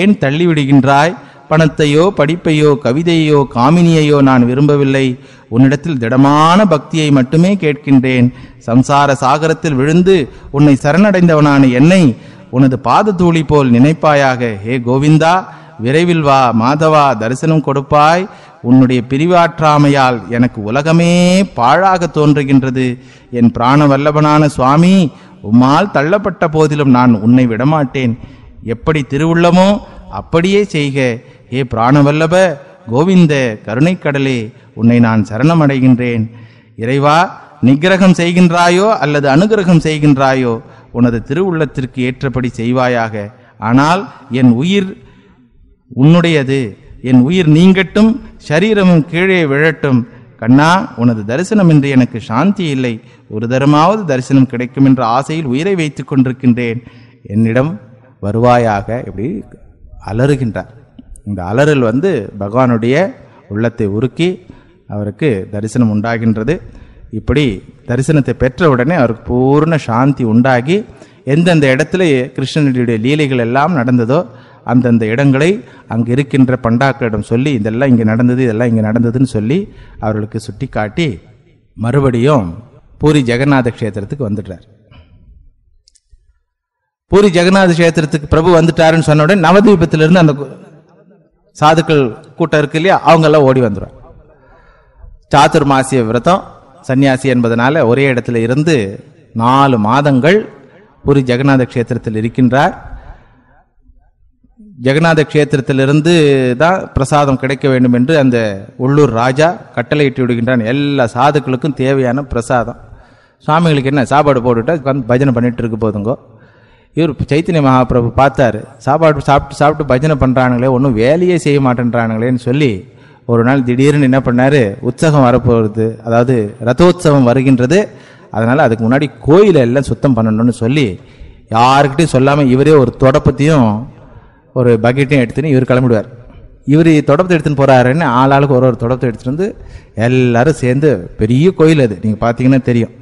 ஏன் தள்ளிவிடுகின்றாய் பணத்தையோ படிப்பையோ கவிதையோ காமினியையோ நான் விரும்பவில்லை உன்னிடத்தில் திடமான பக்தியை மட்டுமே கேட்கின்றேன் சம்சார சாகரத்தில் விழுந்து உன்னை சரணடைந்தவனான என்னை உனது பாத தூளி போல் நினைப்பாயாக ஹே கோவிந்தா விரைவில் வா மாதவா தரிசனம் கொடுப்பாய் உன்னுடைய பிரிவாற்றாமையால் எனக்கு உலகமே பாழாக தோன்றுகின்றது என் பிராண வல்லபனான சுவாமி உம்மால் தள்ளப்பட்ட போதிலும் நான் உன்னை விடமாட்டேன் எப்படி திருவுள்ளமோ அப்படியே செய்க ஏ பிராணவல்லப கோவிந்த கருணைக்கடலே உன்னை நான் சரணமடைகின்றேன் இறைவா நிகிரகம் செய்கின்றாயோ அல்லது அனுகிரகம் செய்கின்றாயோ உனது திருவுள்ளத்திற்கு ஏற்றபடி செய்வாயாக ஆனால் என் உயிர் உன்னுடையது என் உயிர் நீங்கட்டும் சரீரமும் கீழே விழட்டும் கண்ணா உனது தரிசனம் என்று எனக்கு சாந்தி இல்லை ஒரு தரமாவது தரிசனம் கிடைக்கும் என்ற ஆசையில் உயிரை வைத்து கொண்டிருக்கின்றேன் என்னிடம் வருவாயாக இப்படி அலறுகின்றார் இந்த அலறல் வந்து பகவானுடைய உள்ளத்தை உருக்கி அவருக்கு தரிசனம் உண்டாகின்றது இப்படி தரிசனத்தை பெற்ற உடனே அவருக்கு பூர்ண சாந்தி உண்டாகி எந்தெந்த இடத்துல கிருஷ்ணனுடைய லீலைகள் எல்லாம் நடந்ததோ அந்தந்த இடங்களை அங்கே இருக்கின்ற பண்டாக்களிடம் சொல்லி இதெல்லாம் இங்கே நடந்தது இதெல்லாம் இங்கே நடந்ததுன்னு சொல்லி அவர்களுக்கு சுட்டி காட்டி மறுபடியும் பூரி ஜெகநாத கஷேத்திரத்துக்கு வந்துடுறார் பூரி ஜெகநாத கஷேத்திரத்துக்கு பிரபு வந்துட்டாருன்னு சொன்ன உடனே நவதீபத்திலிருந்து அந்த சாதுக்கள் கூட்டம் இருக்கு இல்லையா அவங்கெல்லாம் ஓடி வந்துடும் சாத்துர் மாசிய விரதம் சன்னியாசி என்பதனால ஒரே இடத்துல இருந்து நாலு மாதங்கள் பூரி ஜெகநாத கஷேத்திரத்தில் இருக்கின்றார் ஜெகநாத கஷேத்திரத்திலிருந்து தான் பிரசாதம் கிடைக்க வேண்டும் என்று அந்த உள்ளூர் ராஜா கட்டளையிட்டு விடுகின்றான் எல்லா சாதுக்களுக்கும் தேவையான பிரசாதம் சுவாமிகளுக்கு என்ன சாப்பாடு போட்டுவிட்டா வந்து பஜனை பண்ணிகிட்டு இருக்க போதுங்கோ இவர் சைத்தன்ய மகாபிரபு பார்த்தார் சாப்பாடு சாப்பிட்டு சாப்பிட்டு பஜனை பண்ணுறானுங்களே ஒன்றும் வேலையே செய்ய மாட்டேன்றானுங்களேன்னு சொல்லி ஒரு நாள் திடீர்னு என்ன பண்ணார் உற்சகம் வரப்போகிறது அதாவது ரதோத்சவம் வருகின்றது அதனால் அதுக்கு முன்னாடி கோயிலை எல்லாம் சுத்தம் பண்ணணும்னு சொல்லி யாருக்கிட்டையும் சொல்லாமல் இவரே ஒரு தொடப்பத்தையும் ஒரு பக்கெட்டையும் எடுத்துன்னு இவர் கிளம்பிடுவார் இவர் தொடப்பத்தை எடுத்துன்னு போகிறாருன்னு ஆள் ஆளுக்கு ஒரு ஒரு தொடப்பத்தை எடுத்துகிட்டு வந்து எல்லாரும் சேர்ந்து பெரிய கோயில் அது நீங்கள் பார்த்தீங்கன்னா தெரியும்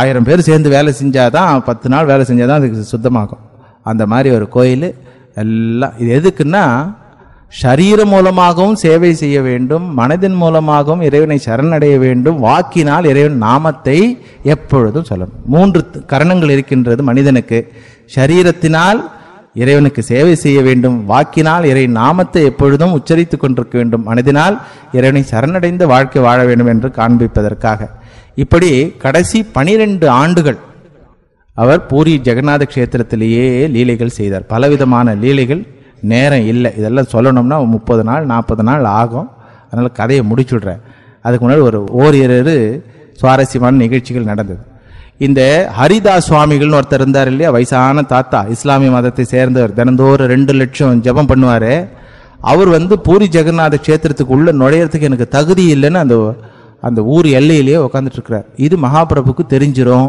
ஆயிரம் பேர் சேர்ந்து வேலை செஞ்சால் தான் பத்து நாள் வேலை செஞ்சால் தான் அதுக்கு சுத்தமாகும் அந்த மாதிரி ஒரு கோயில் எல்லாம் இது எதுக்குன்னா சரீரம் மூலமாகவும் சேவை செய்ய வேண்டும் மனதின் மூலமாகவும் இறைவனை சரணடைய வேண்டும் வாக்கினால் இறைவன் நாமத்தை எப்பொழுதும் சொல்லணும் மூன்று கரணங்கள் இருக்கின்றது மனிதனுக்கு சரீரத்தினால் இறைவனுக்கு சேவை செய்ய வேண்டும் வாக்கினால் இறை நாமத்தை எப்பொழுதும் உச்சரித்து கொண்டிருக்க வேண்டும் மனதினால் இறைவனை சரணடைந்த வாழ்க்கை வாழ வேண்டும் என்று காண்பிப்பதற்காக இப்படி கடைசி பனிரெண்டு ஆண்டுகள் அவர் பூரி ஜெகநாத கஷேத்திரத்திலேயே லீலைகள் செய்தார் பலவிதமான லீலைகள் நேரம் இல்லை இதெல்லாம் சொல்லணும்னா முப்பது நாள் நாற்பது நாள் ஆகும் அதனால் கதையை முடிச்சுடுறேன் அதுக்கு முன்னாடி ஒரு ஓரிரு சுவாரஸ்யமான நிகழ்ச்சிகள் நடந்தது இந்த ஹரிதா சுவாமிகள்னு ஒருத்தர் இருந்தார் இல்லையா வயசான தாத்தா இஸ்லாமிய மதத்தை சேர்ந்தவர் தினந்தோறும் ரெண்டு லட்சம் ஜபம் பண்ணுவார் அவர் வந்து பூரி ஜெகநாத கஷேத்திரத்துக்கு உள்ள நுழையிறதுக்கு எனக்கு தகுதி இல்லைன்னு அந்த அந்த ஊர் எல்லையிலேயே உட்காந்துட்டு இருக்கிறார் இது மகாபிரபுக்கு தெரிஞ்சிடும்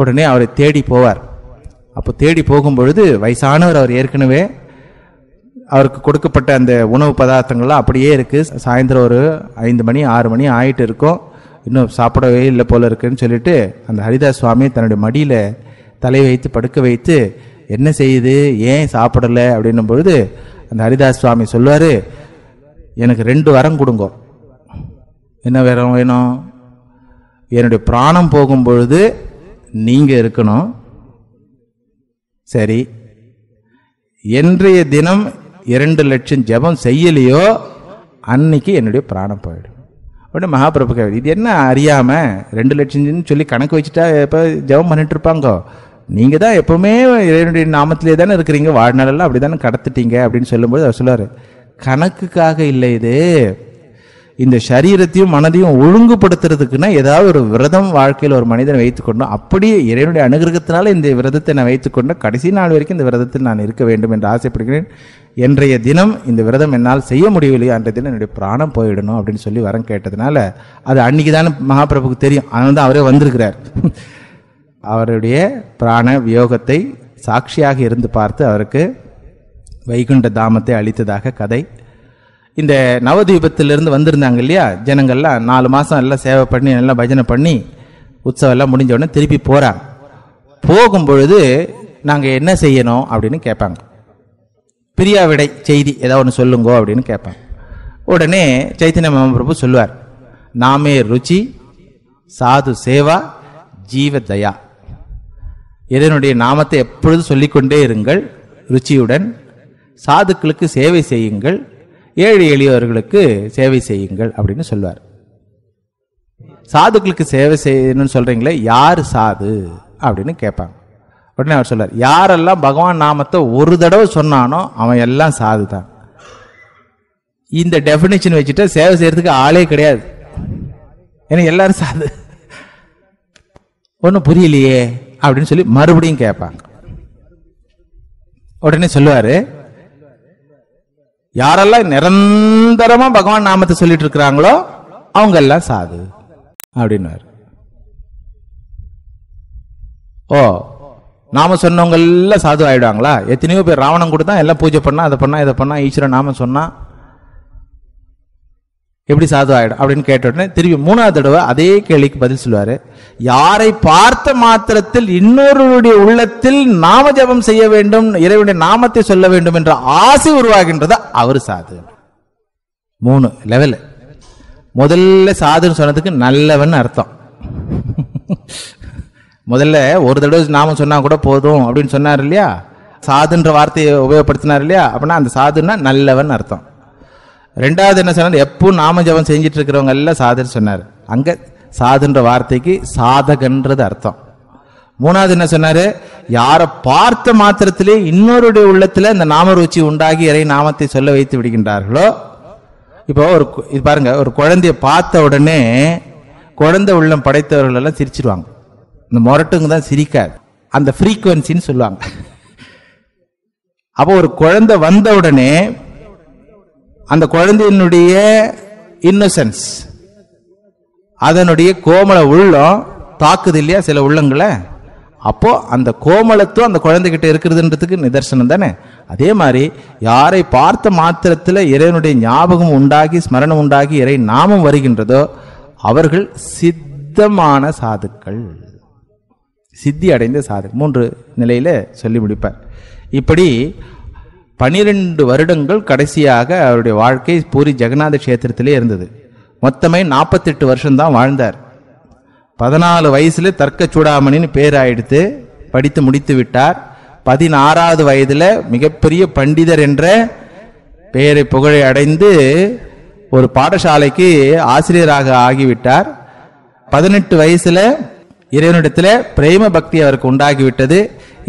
உடனே அவரை தேடி போவார் அப்போ தேடி போகும்பொழுது வயசானவர் அவர் ஏற்கனவே அவருக்கு கொடுக்கப்பட்ட அந்த உணவு பதார்த்தங்கள்லாம் அப்படியே இருக்குது சாயந்தரம் ஒரு ஐந்து மணி ஆறு மணி ஆகிட்டு இருக்கும் இன்னும் சாப்பிடவே இல்லை போல இருக்குன்னு சொல்லிட்டு அந்த ஹரிதாஸ் சுவாமி தன்னுடைய மடியில் தலை வைத்து படுக்க வைத்து என்ன செய்யுது ஏன் சாப்பிடலை அப்படின்னும் பொழுது அந்த ஹரிதாஸ் சுவாமி சொல்லுவார் எனக்கு ரெண்டு வரம் கொடுங்க என்ன வரம் வேணும் என்னுடைய பிராணம் போகும் பொழுது நீங்கள் இருக்கணும் சரி என்றைய தினம் இரண்டு லட்சம் ஜபம் செய்யலையோ அன்னைக்கு என்னுடைய பிராணம் போயிடும் உடனே மகாபிரபு கேள்வி இது என்ன அறியாமல் ரெண்டு லட்சம்னு சொல்லி கணக்கு வச்சுட்டா எப்போ ஜபம் பண்ணிட்டு இருப்பாங்கோ நீங்கள் தான் எப்போவுமே இறைவனுடைய நாமத்திலே தானே இருக்கிறீங்க வாழ்நாளெல்லாம் அப்படி தானே கடத்திட்டீங்க அப்படின்னு சொல்லும்போது அவர் சொல்லுவார் கணக்குக்காக இல்லை இது இந்த சரீரத்தையும் மனதையும் ஒழுங்குபடுத்துறதுக்குன்னா ஏதாவது ஒரு விரதம் வாழ்க்கையில் ஒரு மனிதனை வைத்துக்கொண்டோம் அப்படியே இறைவனுடைய அனுகிரகத்தினால இந்த விரதத்தை நான் வைத்துக்கொண்டேன் கடைசி நாள் வரைக்கும் இந்த விரதத்தில் நான் இருக்க வேண்டும் என்று ஆசைப்படுகிறேன் இன்றைய தினம் இந்த விரதம் என்னால் செய்ய முடியவில்லையா அன்றைய தினம் என்னுடைய பிராணம் போயிடணும் அப்படின்னு சொல்லி வரம் கேட்டதுனால அது அன்னைக்கு தானே மகாபிரபுக்கு தெரியும் அதனால தான் அவரே வந்திருக்கிறார் அவருடைய பிராண வியோகத்தை சாட்சியாக இருந்து பார்த்து அவருக்கு வைகுண்ட தாமத்தை அளித்ததாக கதை இந்த நவதீபத்திலிருந்து வந்திருந்தாங்க இல்லையா ஜனங்கள்லாம் நாலு மாதம் எல்லாம் சேவை பண்ணி நல்லா பஜனை பண்ணி உற்சவம் எல்லாம் முடிஞ்ச உடனே திருப்பி போகிறாங்க போகும்பொழுது நாங்கள் என்ன செய்யணும் அப்படின்னு கேட்பாங்க பிரியாவிடை செய்தி ஏதாவது ஒன்று சொல்லுங்கோ அப்படின்னு கேட்பேன் உடனே சைத்தன்ய மகாபிரபு சொல்லுவார் நாமே ருச்சி சாது சேவா ஜீவ தயா இதனுடைய நாமத்தை எப்பொழுதும் சொல்லிக்கொண்டே இருங்கள் ருச்சியுடன் சாதுக்களுக்கு சேவை செய்யுங்கள் ஏழை எளியவர்களுக்கு சேவை செய்யுங்கள் அப்படின்னு சொல்லுவார் சாதுக்களுக்கு சேவை செய்யணும்னு சொல்கிறீங்களே யார் சாது அப்படின்னு கேட்பாங்க உடனே அவர் சொல்றார் யாரெல்லாம் பகவான் நாமத்தை ஒரு தடவை சொன்னானோ அவன் எல்லாம் சாதுதான் இந்த டெபினேஷன் வச்சுட்டா சேவை செய்யறதுக்கு ஆளே கிடையாது ஏன்னா எல்லாரும் சாது ஒன்றும் புரியலையே அப்படின்னு சொல்லி மறுபடியும் கேட்பாங்க உடனே சொல்லுவாரு யாரெல்லாம் நிரந்தரமா பகவான் நாமத்தை சொல்லிட்டு இருக்கிறாங்களோ அவங்க எல்லாம் சாது அப்படின்னு ஓ நாம சொன்னவங்க எல்லாம் சாது ஆயிடுவாங்களா எத்தனையோ பேர் ராவணம் கொடுத்தா எல்லாம் பூஜை பண்ணா அதை பண்ணா இதை பண்ணா ஈஸ்வரன் நாம சொன்னா எப்படி சாது ஆயிடும் அப்படின்னு கேட்ட உடனே திரும்பி மூணாவது தடவை அதே கேள்விக்கு பதில் சொல்லுவார் யாரை பார்த்த மாத்திரத்தில் இன்னொருடைய உள்ளத்தில் நாம ஜபம் செய்ய வேண்டும் இறைவனுடைய நாமத்தை சொல்ல வேண்டும் என்ற ஆசை உருவாகின்றத அவர் சாது மூணு லெவலு முதல்ல சாதுன்னு சொன்னதுக்கு நல்லவன் அர்த்தம் முதல்ல ஒரு தடவை நாமம் சொன்னால் கூட போதும் அப்படின்னு சொன்னார் இல்லையா சாதுன்ற வார்த்தையை உபயோகப்படுத்தினார் இல்லையா அப்படின்னா அந்த சாதுன்னா நல்லவன் அர்த்தம் ரெண்டாவது என்ன சொன்னார் எப்போ நாம ஜபம் செஞ்சிட்டு இருக்கிறவங்க எல்லாம் சாதுன்னு சொன்னார் அங்கே சாதுன்ற வார்த்தைக்கு சாதகன்றது அர்த்தம் மூணாவது என்ன சொன்னார் யாரை பார்த்த மாத்திரத்திலே இன்னொருடைய உள்ளத்தில் அந்த நாம ருச்சி உண்டாகி இறை நாமத்தை சொல்ல வைத்து விடுகின்றார்களோ இப்போ ஒரு இது பாருங்க ஒரு குழந்தைய பார்த்த உடனே குழந்தை உள்ளம் படைத்தவர்கள் எல்லாம் சிரிச்சிருவாங்க இந்த முரட்டுங்க தான் சிரிக்காது அந்த ஃப்ரீக்குவன்சின்னு சொல்லுவாங்க அப்போ ஒரு குழந்தை வந்த உடனே அந்த குழந்தையினுடைய இன்னசென்ஸ் அதனுடைய கோமள உள்ளம் தாக்குது இல்லையா சில உள்ளங்களை அப்போ அந்த கோமலத்தும் அந்த குழந்தைகிட்ட இருக்கிறதுன்றதுக்கு நிதர்சனம் தானே அதே மாதிரி யாரை பார்த்த மாத்திரத்தில் இறைவனுடைய ஞாபகம் உண்டாகி ஸ்மரணம் உண்டாகி இறை நாமம் வருகின்றதோ அவர்கள் சித்தமான சாதுக்கள் சித்தி அடைந்த சாதகம் மூன்று நிலையில் சொல்லி முடிப்பார் இப்படி பனிரெண்டு வருடங்கள் கடைசியாக அவருடைய வாழ்க்கை பூரி ஜெகநாத கஷேத்திரத்திலே இருந்தது மொத்தமே நாற்பத்தெட்டு வருஷம்தான் வாழ்ந்தார் பதினாலு வயசில் தர்க்க சூடாமணின்னு பேராயிடுத்து படித்து முடித்து விட்டார் பதினாறாவது வயதில் மிகப்பெரிய பண்டிதர் என்ற பெயரை புகழை அடைந்து ஒரு பாடசாலைக்கு ஆசிரியராக ஆகிவிட்டார் பதினெட்டு வயசில் இறைவனிடத்தில் பிரேம பக்தி அவருக்கு உண்டாகிவிட்டது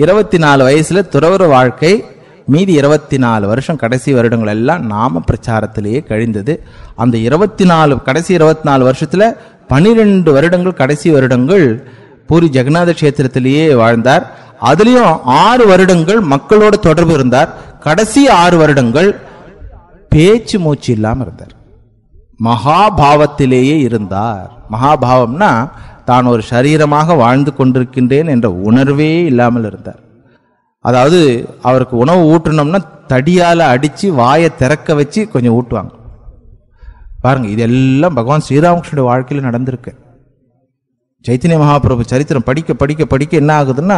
இருபத்தி நாலு வயசில் துறவுற வாழ்க்கை மீதி இருபத்தி நாலு வருஷம் கடைசி வருடங்கள் எல்லாம் நாம பிரச்சாரத்திலேயே கழிந்தது அந்த இருபத்தி நாலு கடைசி இருபத்தி நாலு வருஷத்தில் பன்னிரெண்டு வருடங்கள் கடைசி வருடங்கள் பூரி ஜெகநாத கஷேத்திரத்திலேயே வாழ்ந்தார் அதுலேயும் ஆறு வருடங்கள் மக்களோட தொடர்பு இருந்தார் கடைசி ஆறு வருடங்கள் பேச்சு மூச்சு இல்லாமல் இருந்தார் மகாபாவத்திலேயே இருந்தார் மகாபாவம்னா தான் ஒரு சரீரமாக வாழ்ந்து கொண்டிருக்கின்றேன் என்ற உணர்வே இல்லாமல் இருந்தார் அதாவது அவருக்கு உணவு ஊட்டணும்னா தடியால் அடித்து வாயை திறக்க வச்சு கொஞ்சம் ஊட்டுவாங்க பாருங்கள் இதெல்லாம் பகவான் ஸ்ரீராமகிருஷ்ணனுடைய வாழ்க்கையில் நடந்திருக்கு சைத்தன்ய மகாபிரபு சரித்திரம் படிக்க படிக்க படிக்க என்ன ஆகுதுன்னா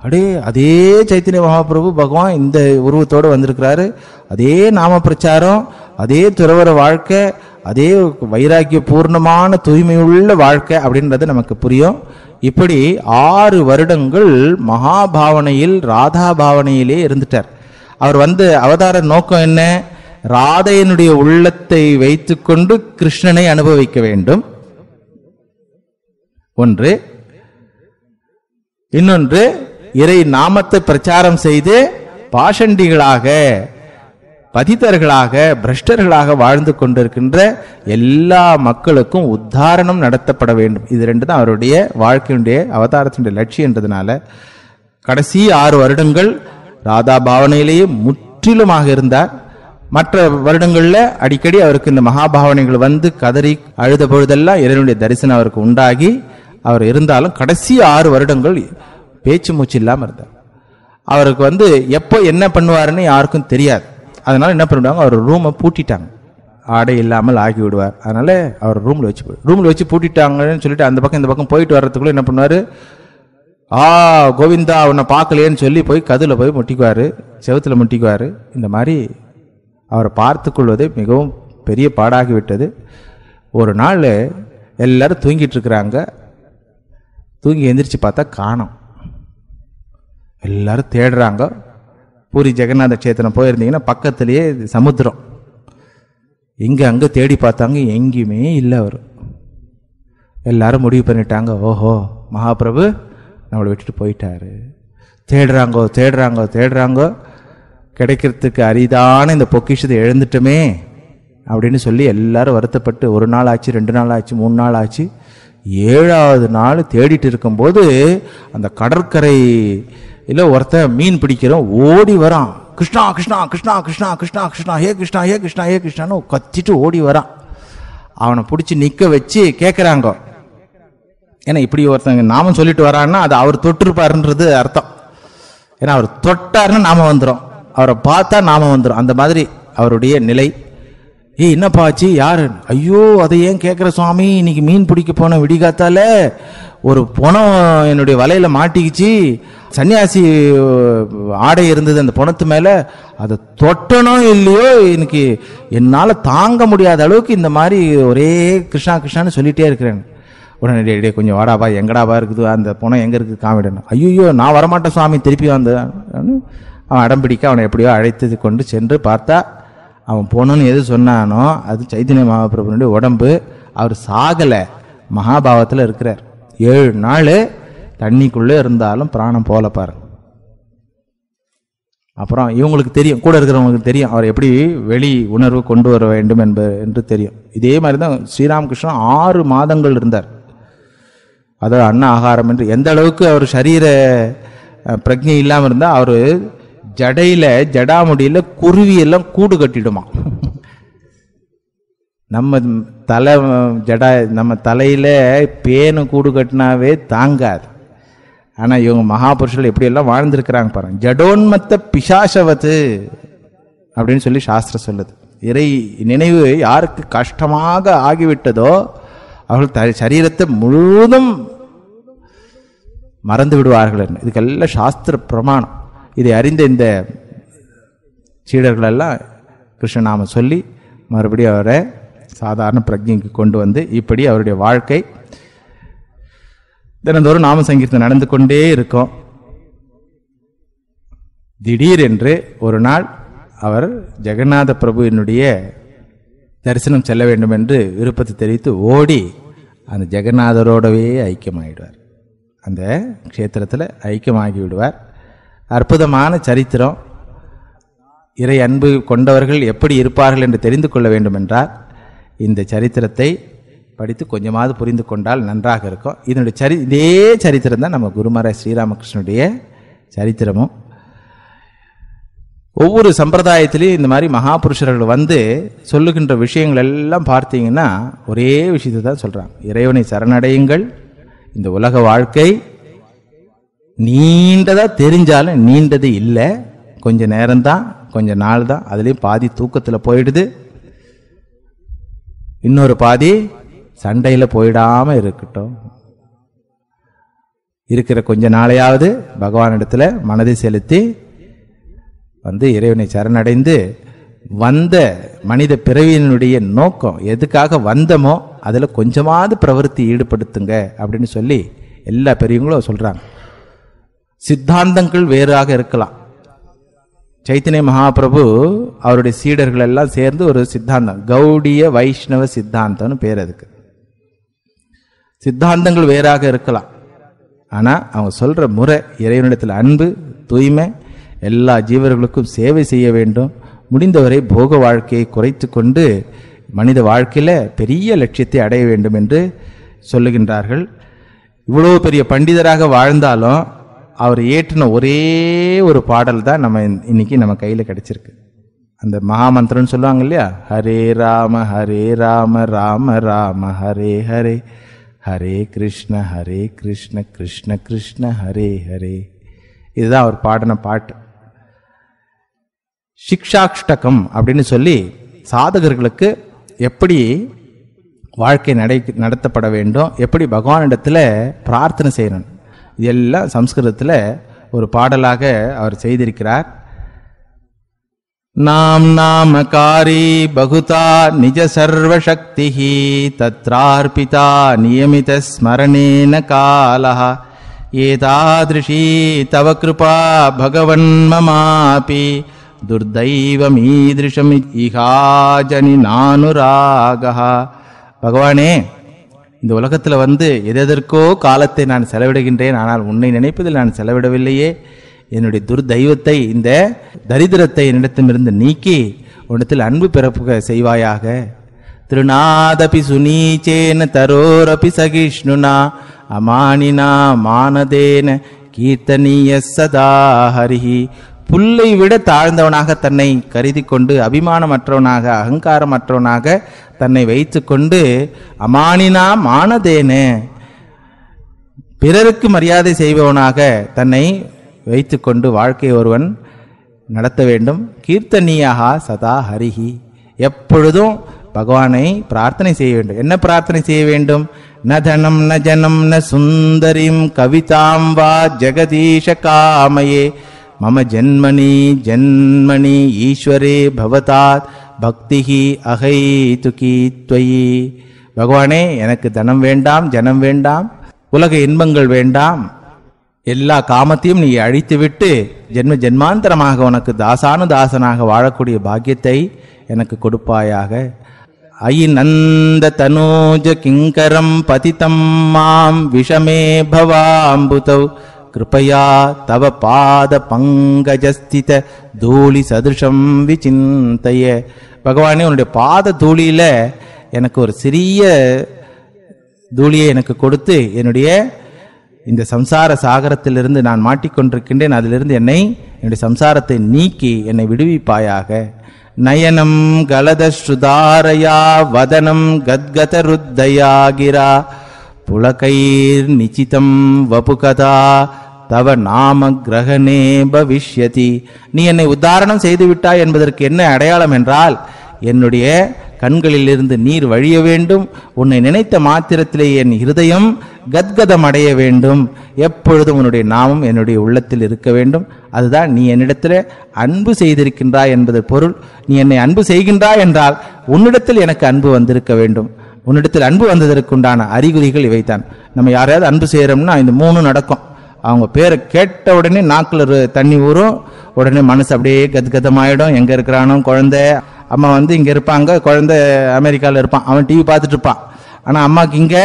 அப்படியே அதே சைத்தன்ய மகாபிரபு பகவான் இந்த உருவத்தோடு வந்திருக்கிறாரு அதே நாம பிரச்சாரம் அதே துறவர வாழ்க்கை அதே வைராக்கிய பூர்ணமான தூய்மையுள்ள வாழ்க்கை அப்படின்றது நமக்கு புரியும் இப்படி ஆறு வருடங்கள் மகாபாவனையில் ராதா பாவனையிலே இருந்துட்டார் அவர் வந்து அவதார நோக்கம் என்ன ராதையனுடைய உள்ளத்தை வைத்துக்கொண்டு கிருஷ்ணனை அனுபவிக்க வேண்டும் ஒன்று இன்னொன்று இறை நாமத்தை பிரச்சாரம் செய்து பாஷண்டிகளாக பதிதர்களாக பிரஷ்டர்களாக வாழ்ந்து கொண்டிருக்கின்ற எல்லா மக்களுக்கும் உத்தாரணம் நடத்தப்பட வேண்டும் இது ரெண்டு தான் அவருடைய வாழ்க்கையுடைய அவதாரத்தினுடைய லட்சியன்றதுனால கடைசி ஆறு வருடங்கள் ராதா பாவனையிலேயே முற்றிலுமாக இருந்தார் மற்ற வருடங்களில் அடிக்கடி அவருக்கு இந்த மகாபாவனைகள் வந்து கதறி அழுத பொழுதெல்லாம் இறைவனுடைய தரிசனம் அவருக்கு உண்டாகி அவர் இருந்தாலும் கடைசி ஆறு வருடங்கள் பேச்சு மூச்சு இல்லாமல் இருந்தார் அவருக்கு வந்து எப்போ என்ன பண்ணுவாருன்னு யாருக்கும் தெரியாது அதனால் என்ன பண்ணிவிடுவாங்க அவர் ரூமை பூட்டிட்டாங்க ஆடை இல்லாமல் ஆகி விடுவார் அதனால் அவர் ரூமில் வச்சு ரூமில் வச்சு பூட்டிட்டாங்கன்னு சொல்லிட்டு அந்த பக்கம் இந்த பக்கம் போயிட்டு வர்றதுக்குள்ளே என்ன பண்ணுவார் ஆ கோவிந்தா உன்னை பார்க்கலையேன்னு சொல்லி போய் கதில் போய் முட்டிக்குவார் செவத்தில் முட்டிக்குவார் இந்த மாதிரி அவரை பார்த்து கொள்வது மிகவும் பெரிய பாடாகிவிட்டது ஒரு நாள் எல்லோரும் தூங்கிட்டு இருக்கிறாங்க தூங்கி எந்திரிச்சு பார்த்தா காணும் எல்லோரும் தேடுறாங்க பூரி ஜெகநாத கஷேத்திரம் போயிருந்தீங்கன்னா பக்கத்துலேயே சமுத்திரம் இங்கே அங்கே தேடி பார்த்தாங்க எங்கேயுமே இல்லை அவர் எல்லாரும் முடிவு பண்ணிட்டாங்க ஓஹோ மகாபிரபு நம்மளை விட்டுட்டு போயிட்டாரு தேடுறாங்கோ தேடுறாங்கோ தேடுறாங்கோ கிடைக்கிறதுக்கு அரிதான இந்த பொக்கிஷத்தை எழுந்துட்டுமே அப்படின்னு சொல்லி எல்லாரும் வருத்தப்பட்டு ஒரு நாள் ஆச்சு ரெண்டு நாள் ஆச்சு மூணு நாள் ஆச்சு ஏழாவது நாள் தேடிட்டு இருக்கும்போது அந்த கடற்கரை இல்லை ஒருத்தன் மீன் பிடிக்கிறோம் ஓடி வரான் கிருஷ்ணா கிருஷ்ணா கிருஷ்ணா கிருஷ்ணா கிருஷ்ணா கிருஷ்ணா ஹே கிருஷ்ணா ஹே கிருஷ்ணா ஹே கிருஷ்ணான்னு கத்திட்டு ஓடி வரான் அவனை பிடிச்சி நிற்க வச்சு கேட்குறாங்க ஏன்னா இப்படி ஒருத்தங்க நாமும் சொல்லிட்டு வரான்னா அது அவர் தொட்டிருப்பாருன்றது அர்த்தம் ஏன்னா அவர் தொட்டாருன்னு நாம வந்துடும் அவரை பார்த்தா நாம வந்துடும் அந்த மாதிரி அவருடைய நிலை ஏ என்னப்பா ஆச்சு யார் ஐயோ அதை ஏன் கேட்குற சுவாமி இன்னைக்கு மீன் பிடிக்க போன விடிகாத்தால ஒரு பணம் என்னுடைய வலையில் மாட்டிக்கிச்சு சன்னியாசி ஆடை இருந்தது அந்த பணத்து மேலே அதை தொட்டனோ இல்லையோ இன்னைக்கு என்னால் தாங்க முடியாத அளவுக்கு இந்த மாதிரி ஒரே கிருஷ்ணா கிருஷ்ணான்னு சொல்லிகிட்டே இருக்கிறேன் உடனே டே கொஞ்சம் வாடாப்பா எங்கடாப்பா இருக்குது அந்த பணம் எங்கே இருக்குது காமிடணும் ஐயோ நான் வரமாட்டேன் சுவாமி திருப்பி வந்தேன் அவன் அடம்பிடிக்க அவனை எப்படியோ அழைத்து கொண்டு சென்று பார்த்தா அவன் போனோன்னு எது சொன்னானோ அது சைத்தன்ய மகாபிரபுனுடைய உடம்பு அவர் சாகலை மகாபாவத்தில் இருக்கிறார் ஏழு நாள் தண்ணிக்குள்ளே இருந்தாலும் பிராணம் போல பாருங்க அப்புறம் இவங்களுக்கு தெரியும் கூட இருக்கிறவங்களுக்கு தெரியும் அவர் எப்படி வெளி உணர்வு கொண்டு வர வேண்டும் என்ப என்று தெரியும் இதே மாதிரி தான் ஸ்ரீராமகிருஷ்ணன் ஆறு மாதங்கள் இருந்தார் அதாவது அன்ன ஆகாரம் என்று எந்த அளவுக்கு அவர் சரீர பிரஜை இல்லாமல் இருந்தால் அவர் ஜடையில் ஜடாமுடியில குருவி எல்லாம் கூடு கட்டிடுமா நம்ம தலை ஜடா நம்ம தலையில் பேனு கூடு கட்டினாவே தாங்காது ஆனால் இவங்க மகாபுருஷர்கள் எப்படியெல்லாம் வாழ்ந்துருக்கிறாங்க பாருங்க ஜடோன்மத்த பிசாசவது அப்படின்னு சொல்லி சாஸ்திரம் சொல்லுது இறை நினைவு யாருக்கு கஷ்டமாக ஆகிவிட்டதோ அவர்கள் த சரீரத்தை முழுவதும் மறந்து விடுவார்கள் இதுக்கெல்லாம் சாஸ்திர பிரமாணம் இதை அறிந்த இந்த சீடர்களெல்லாம் கிருஷ்ணநாம சொல்லி மறுபடியும் அவரை சாதாரண பிரஜைக்கு கொண்டு வந்து இப்படி அவருடைய வாழ்க்கை தினந்தோறும் நாம சங்கீர்த்தம் நடந்து கொண்டே இருக்கும் திடீரென்று ஒரு நாள் அவர் ஜெகநாத பிரபுவினுடைய தரிசனம் செல்ல வேண்டும் என்று விருப்பத்தை தெரிவித்து ஓடி அந்த ஜெகநாதரோடவே ஐக்கியமாகிடுவார் அந்த க்ஷேத்திரத்தில் ஐக்கியமாகி விடுவார் அற்புதமான சரித்திரம் இறை அன்பு கொண்டவர்கள் எப்படி இருப்பார்கள் என்று தெரிந்து கொள்ள வேண்டுமென்றால் இந்த சரித்திரத்தை படித்து கொஞ்சமாவது புரிந்து கொண்டால் நன்றாக இருக்கும் இதனுடைய சரி இதே சரித்திரம் தான் நம்ம குருமர ஸ்ரீராமகிருஷ்ணனுடைய சரித்திரமும் ஒவ்வொரு சம்பிரதாயத்திலையும் இந்த மாதிரி மகாபுருஷர்கள் வந்து சொல்லுகின்ற விஷயங்கள் எல்லாம் பார்த்தீங்கன்னா ஒரே விஷயத்தை தான் சொல்கிறாங்க இறைவனை சரணடையுங்கள் இந்த உலக வாழ்க்கை நீண்டதா தெரிஞ்சாலும் நீண்டது இல்லை கொஞ்ச நேரம்தான் கொஞ்ச நாள் தான் அதுலேயும் பாதி தூக்கத்தில் போயிடுது இன்னொரு பாதி சண்டையில் போயிடாமல் இருக்கட்டும் இருக்கிற கொஞ்ச நாளையாவது பகவானிடத்தில் மனதை செலுத்தி வந்து இறைவனை சரணடைந்து வந்த மனித பிறவியினுடைய நோக்கம் எதுக்காக வந்தமோ அதில் கொஞ்சமாவது பிரவருத்தி ஈடுபடுத்துங்க அப்படின்னு சொல்லி எல்லா பெரியவங்களும் சொல்கிறாங்க சித்தாந்தங்கள் வேறாக இருக்கலாம் சைத்தன்ய மகாபிரபு அவருடைய சீடர்கள் எல்லாம் சேர்ந்து ஒரு சித்தாந்தம் கௌடிய வைஷ்ணவ சித்தாந்தம்னு பேர் அதுக்கு சித்தாந்தங்கள் வேறாக இருக்கலாம் ஆனால் அவங்க சொல்கிற முறை இறைவனிடத்தில் அன்பு தூய்மை எல்லா ஜீவர்களுக்கும் சேவை செய்ய வேண்டும் முடிந்தவரை போக வாழ்க்கையை குறைத்து கொண்டு மனித வாழ்க்கையில் பெரிய லட்சியத்தை அடைய வேண்டும் என்று சொல்லுகின்றார்கள் இவ்வளோ பெரிய பண்டிதராக வாழ்ந்தாலும் அவர் ஏற்றின ஒரே ஒரு பாடல் தான் நம்ம இன்னைக்கு நம்ம கையில் கிடச்சிருக்கு அந்த மகாமந்திரம்னு சொல்லுவாங்க இல்லையா ஹரே ராம ஹரே ராம ராம ராம ஹரே ஹரே ஹரே கிருஷ்ண ஹரே கிருஷ்ண கிருஷ்ண கிருஷ்ண ஹரே ஹரே இதுதான் அவர் பாடின பாட்டு சிக்ஷாஷ்டகம் அப்படின்னு சொல்லி சாதகர்களுக்கு எப்படி வாழ்க்கை நடை நடத்தப்பட வேண்டும் எப்படி பகவானிடத்தில் பிரார்த்தனை செய்யணும் இதெல்லாம் சம்ஸ்கிருதத்தில் ஒரு பாடலாக அவர் செய்திருக்கிறார் நாம் நாம காரி பகுதா நிஜ சர்வசக்தி தத்ரார்பிதா நியமித ஸ்மரணேன காலா ஏதாதிருஷீ தவ கிருபா பகவன் மமாபி துர்தைவமீதிருஷம் இஹாஜனி நானுராக பகவானே இந்த உலகத்தில் வந்து எதெதற்கோ காலத்தை நான் செலவிடுகின்றேன் ஆனால் உன்னை நினைப்பதில் நான் செலவிடவில்லையே என்னுடைய துர்தெய்வத்தை இந்த தரித்திரத்தை என்னிடத்திலிருந்து நீக்கி உன்னிடத்தில் அன்பு பிறப்புக செய்வாயாக திருநாதபி சுனீச்சேன தரோரபி சகிஷ்ணுனா அமானினா மானதேன கீர்த்தனீய சதா ஹரிஹி புல்லை விட தாழ்ந்தவனாக தன்னை கருதி கொண்டு அபிமானமற்றவனாக அகங்காரமற்றவனாக தன்னை வைத்து கொண்டு அமானினா மானதேனு பிறருக்கு மரியாதை செய்பவனாக தன்னை வைத்து கொண்டு வாழ்க்கை ஒருவன் நடத்த வேண்டும் கீர்த்தனியாக சதா ஹரிஹி எப்பொழுதும் பகவானை பிரார்த்தனை செய்ய வேண்டும் என்ன பிரார்த்தனை செய்ய வேண்டும் ந தனம் ந ஜனம் ந சுந்தரிம் கவிதாம் வா ஜெகதீஷ காமையே மம ஜென்மணி ஜென்மணி ஈஸ்வரே பவதாத் பக்திஹி துகி துவயி பகவானே எனக்கு தனம் வேண்டாம் ஜனம் வேண்டாம் உலக இன்பங்கள் வேண்டாம் எல்லா காமத்தையும் நீ அழித்துவிட்டு ஜென்ம ஜென்மாந்தரமாக உனக்கு தாசானு தாசனாக வாழக்கூடிய பாக்கியத்தை எனக்கு கொடுப்பாயாக ஐ நந்த தனூஜ கிங்கரம் பதித்தம் மாம் விஷமே பவாம்புதவ் கிருபையா தவ பாத பங்கஜஸ்தித தூளி சதிருஷம் விசிந்தைய பகவானே உன்னுடைய பாத தூளியில் எனக்கு ஒரு சிறிய தூளியை எனக்கு கொடுத்து என்னுடைய இந்த சம்சார சாகரத்திலிருந்து நான் மாட்டிக்கொண்டிருக்கின்றேன் அதிலிருந்து என்னை என்னுடைய சம்சாரத்தை நீக்கி என்னை விடுவிப்பாயாக நயனம் கலத ஸ்ருதாரயா வதனம் கத்கதருத்தயாகிரா புலகைர் நிச்சிதம் வபுகதா தவ நாம கிரகணே பவிஷ்யதி நீ என்னை செய்து செய்துவிட்டாய் என்பதற்கு என்ன அடையாளம் என்றால் என்னுடைய கண்களிலிருந்து நீர் வழிய வேண்டும் உன்னை நினைத்த மாத்திரத்திலே என் இருதயம் கத்கதம் அடைய வேண்டும் எப்பொழுதும் உன்னுடைய நாமம் என்னுடைய உள்ளத்தில் இருக்க வேண்டும் அதுதான் நீ என்னிடத்தில் அன்பு செய்திருக்கின்றாய் என்பது பொருள் நீ என்னை அன்பு செய்கின்றாய் என்றால் உன்னிடத்தில் எனக்கு அன்பு வந்திருக்க வேண்டும் உன்னிடத்தில் அன்பு வந்ததற்குண்டான அறிகுறிகள் இவைத்தான் நம்ம யாரையாவது அன்பு செய்கிறோம்னா இந்த மூணு நடக்கும் அவங்க பேரை கேட்ட உடனே நாக்கில் தண்ணி ஊறும் உடனே மனசு அப்படியே கத்து ஆகிடும் எங்கே இருக்கிறானோ குழந்தை அம்மா வந்து இங்கே இருப்பாங்க குழந்தை அமெரிக்காவில் இருப்பான் அவன் டிவி பார்த்துட்டு இருப்பான் ஆனால் அம்மாவுக்கு இங்கே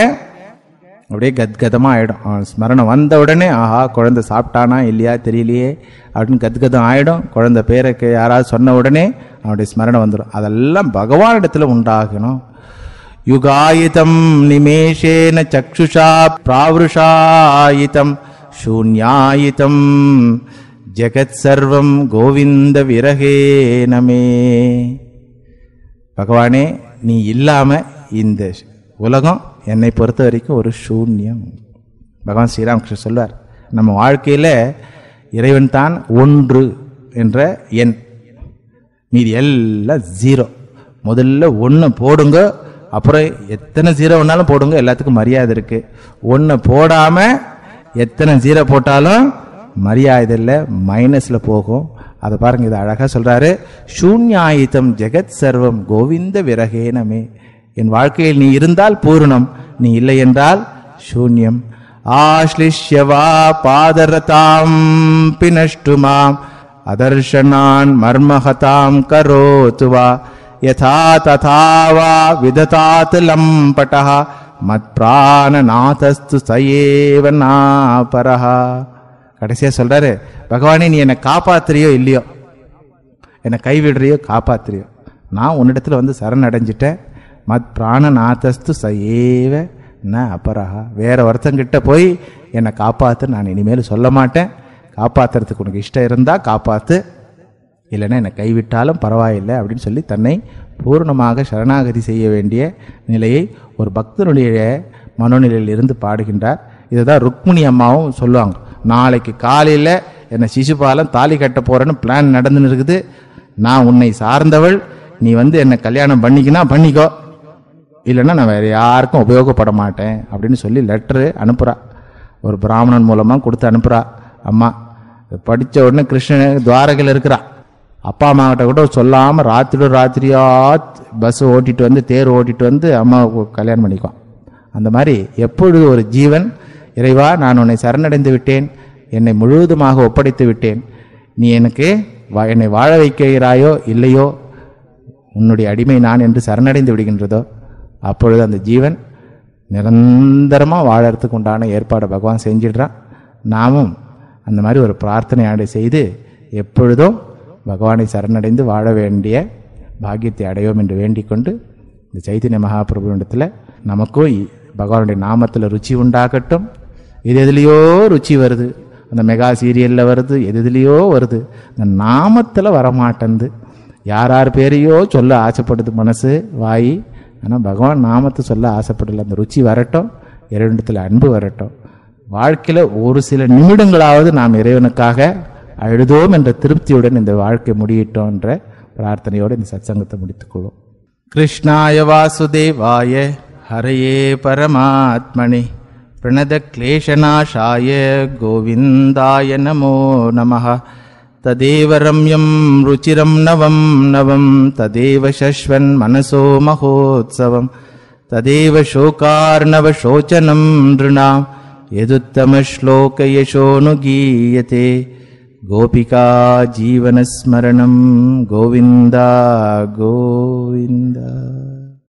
அப்படியே கத் கதமாக ஆகிடும் அவன் ஸ்மரணம் வந்த உடனே ஆஹா குழந்தை சாப்பிட்டானா இல்லையா தெரியலையே அப்படின்னு கத்கதம் கதம் ஆகிடும் குழந்தை பேருக்கு யாராவது சொன்ன உடனே அவனுடைய ஸ்மரணம் வந்துடும் அதெல்லாம் பகவானிடத்தில் உண்டாகணும் யுகாயுதம் நிமேஷேன சக்ஷுஷா பிராவருஷாயுதம் ஜெகத் சர்வம் கோவிந்த விரகே நமே பகவானே நீ இல்லாமல் இந்த உலகம் என்னை பொறுத்த வரைக்கும் ஒரு சூன்யம் பகவான் ஸ்ரீராமகிருஷ்ணன் சொல்வார் நம்ம வாழ்க்கையில் இறைவன் தான் ஒன்று என்ற எண் மீது எல்லாம் ஜீரோ முதல்ல ஒன்று போடுங்க அப்புறம் எத்தனை ஜீரோ வேணாலும் போடுங்க எல்லாத்துக்கும் மரியாதை இருக்குது ஒன்று போடாமல் எத்தனை ஜீரோ போட்டாலும் மரியாதை இல்லை மைனஸில் போகும் அதை பாருங்கள் இது அழகாக சொல்கிறாரு சூன்யாயுதம் ஜெகத் சர்வம் கோவிந்த விரகேனமே என் வாழ்க்கையில் நீ இருந்தால் பூரணம் நீ இல்லை என்றால் சூன்யம் ஆஷ்லிஷ்யவா பாதரதாம் பினஷ்டுமாம் அதர்ஷனான் மர்மஹதாம் கரோத்துவா யதா ததாவா விததாத்து லம்பட்டஹா மத்பிராணநாதஸ்து சயேவ கடைசியாக சொல்கிறாரு பகவானே நீ என்னை காப்பாத்துறியோ இல்லையோ என்னை கைவிடுறியோ காப்பாத்துறியோ நான் உன்னிடத்தில் வந்து சரணடைஞ்சிட்டேன் மத் பிராணநாதஸ்து சயேவ ந அபரஹா வேறு ஒருத்தங்கிட்ட போய் என்னை காப்பாற்று நான் இனிமேல் சொல்ல மாட்டேன் காப்பாற்றுறதுக்கு உனக்கு இஷ்டம் இருந்தால் காப்பாற்று இல்லைன்னா என்னை கைவிட்டாலும் பரவாயில்லை அப்படின்னு சொல்லி தன்னை பூர்ணமாக சரணாகதி செய்ய வேண்டிய நிலையை ஒரு பக்தனுடைய மனோநிலையில் இருந்து பாடுகின்றார் இதை தான் ருக்மிணி அம்மாவும் சொல்லுவாங்க நாளைக்கு காலையில் என்னை சிசுபாலம் தாலி கட்ட போகிறேன்னு பிளான் நடந்துன்னு இருக்குது நான் உன்னை சார்ந்தவள் நீ வந்து என்னை கல்யாணம் பண்ணிக்கினா பண்ணிக்கோ இல்லைன்னா நான் வேறு யாருக்கும் உபயோகப்பட மாட்டேன் அப்படின்னு சொல்லி லெட்ரு அனுப்புகிறா ஒரு பிராமணன் மூலமாக கொடுத்து அனுப்புகிறா அம்மா படித்த உடனே கிருஷ்ணன் துவாரகையில் இருக்கிறா அப்பா அம்மாக்கிட்ட கூட சொல்லாமல் ராத்திரி ராத்திரியா பஸ் ஓட்டிட்டு வந்து தேர் ஓட்டிட்டு வந்து அம்மாவுக்கு கல்யாணம் பண்ணிக்குவான் அந்த மாதிரி எப்பொழுது ஒரு ஜீவன் இறைவா நான் உன்னை சரணடைந்து விட்டேன் என்னை முழுவதுமாக ஒப்படைத்து விட்டேன் நீ எனக்கு என்னை வாழ வைக்கிறாயோ இல்லையோ உன்னுடைய அடிமை நான் என்று சரணடைந்து விடுகின்றதோ அப்பொழுது அந்த ஜீவன் நிரந்தரமாக வாழறதுக்கு உண்டான ஏற்பாடை பகவான் செஞ்சிடுறான் நாமும் அந்த மாதிரி ஒரு பிரார்த்தனை ஆடை செய்து எப்பொழுதும் பகவானை சரணடைந்து வாழ வேண்டிய பாக்கியத்தை அடையோம் என்று வேண்டிக்கொண்டு இந்த சைத்தன்ய மகாபிரபுடத்தில் நமக்கும் பகவானுடைய நாமத்தில் ருச்சி உண்டாகட்டும் எது எதுலேயோ ருச்சி வருது அந்த மெகா சீரியலில் வருது எது எதுலேயோ வருது இந்த நாமத்தில் வரமாட்டேந்து யார் யார் பேரையோ சொல்ல ஆசைப்படுது மனசு வாய் ஆனால் பகவான் நாமத்தை சொல்ல ஆசைப்படல அந்த ருச்சி வரட்டும் இறைவனிடத்தில் அன்பு வரட்டும் வாழ்க்கையில் ஒரு சில நிமிடங்களாவது நாம் இறைவனுக்காக அழுதோம் என்ற திருப்தியுடன் இந்த வாழ்க்கை முடியிட்டோம் என்ற பிரார்த்தனையோடு இந்த சத்சங்கத்தை முடித்துக்கொள்வோம் கிருஷ்ணாய வாசுதேவாய ஹரையே பரமாத்மனி प्रणदक्लेशनाशाय गोविन्दाय नमो नमः तदेव रम्यं रुचिरं नवं नवं तदेव शश्वन्मनसो महोत्सवं तदेव शोकार्णवशोचनं नृणां यदुत्तमश्लोकयशोऽनुगीयते गोपिका जीवनस्मरणं गोविन्दा गोविन्दा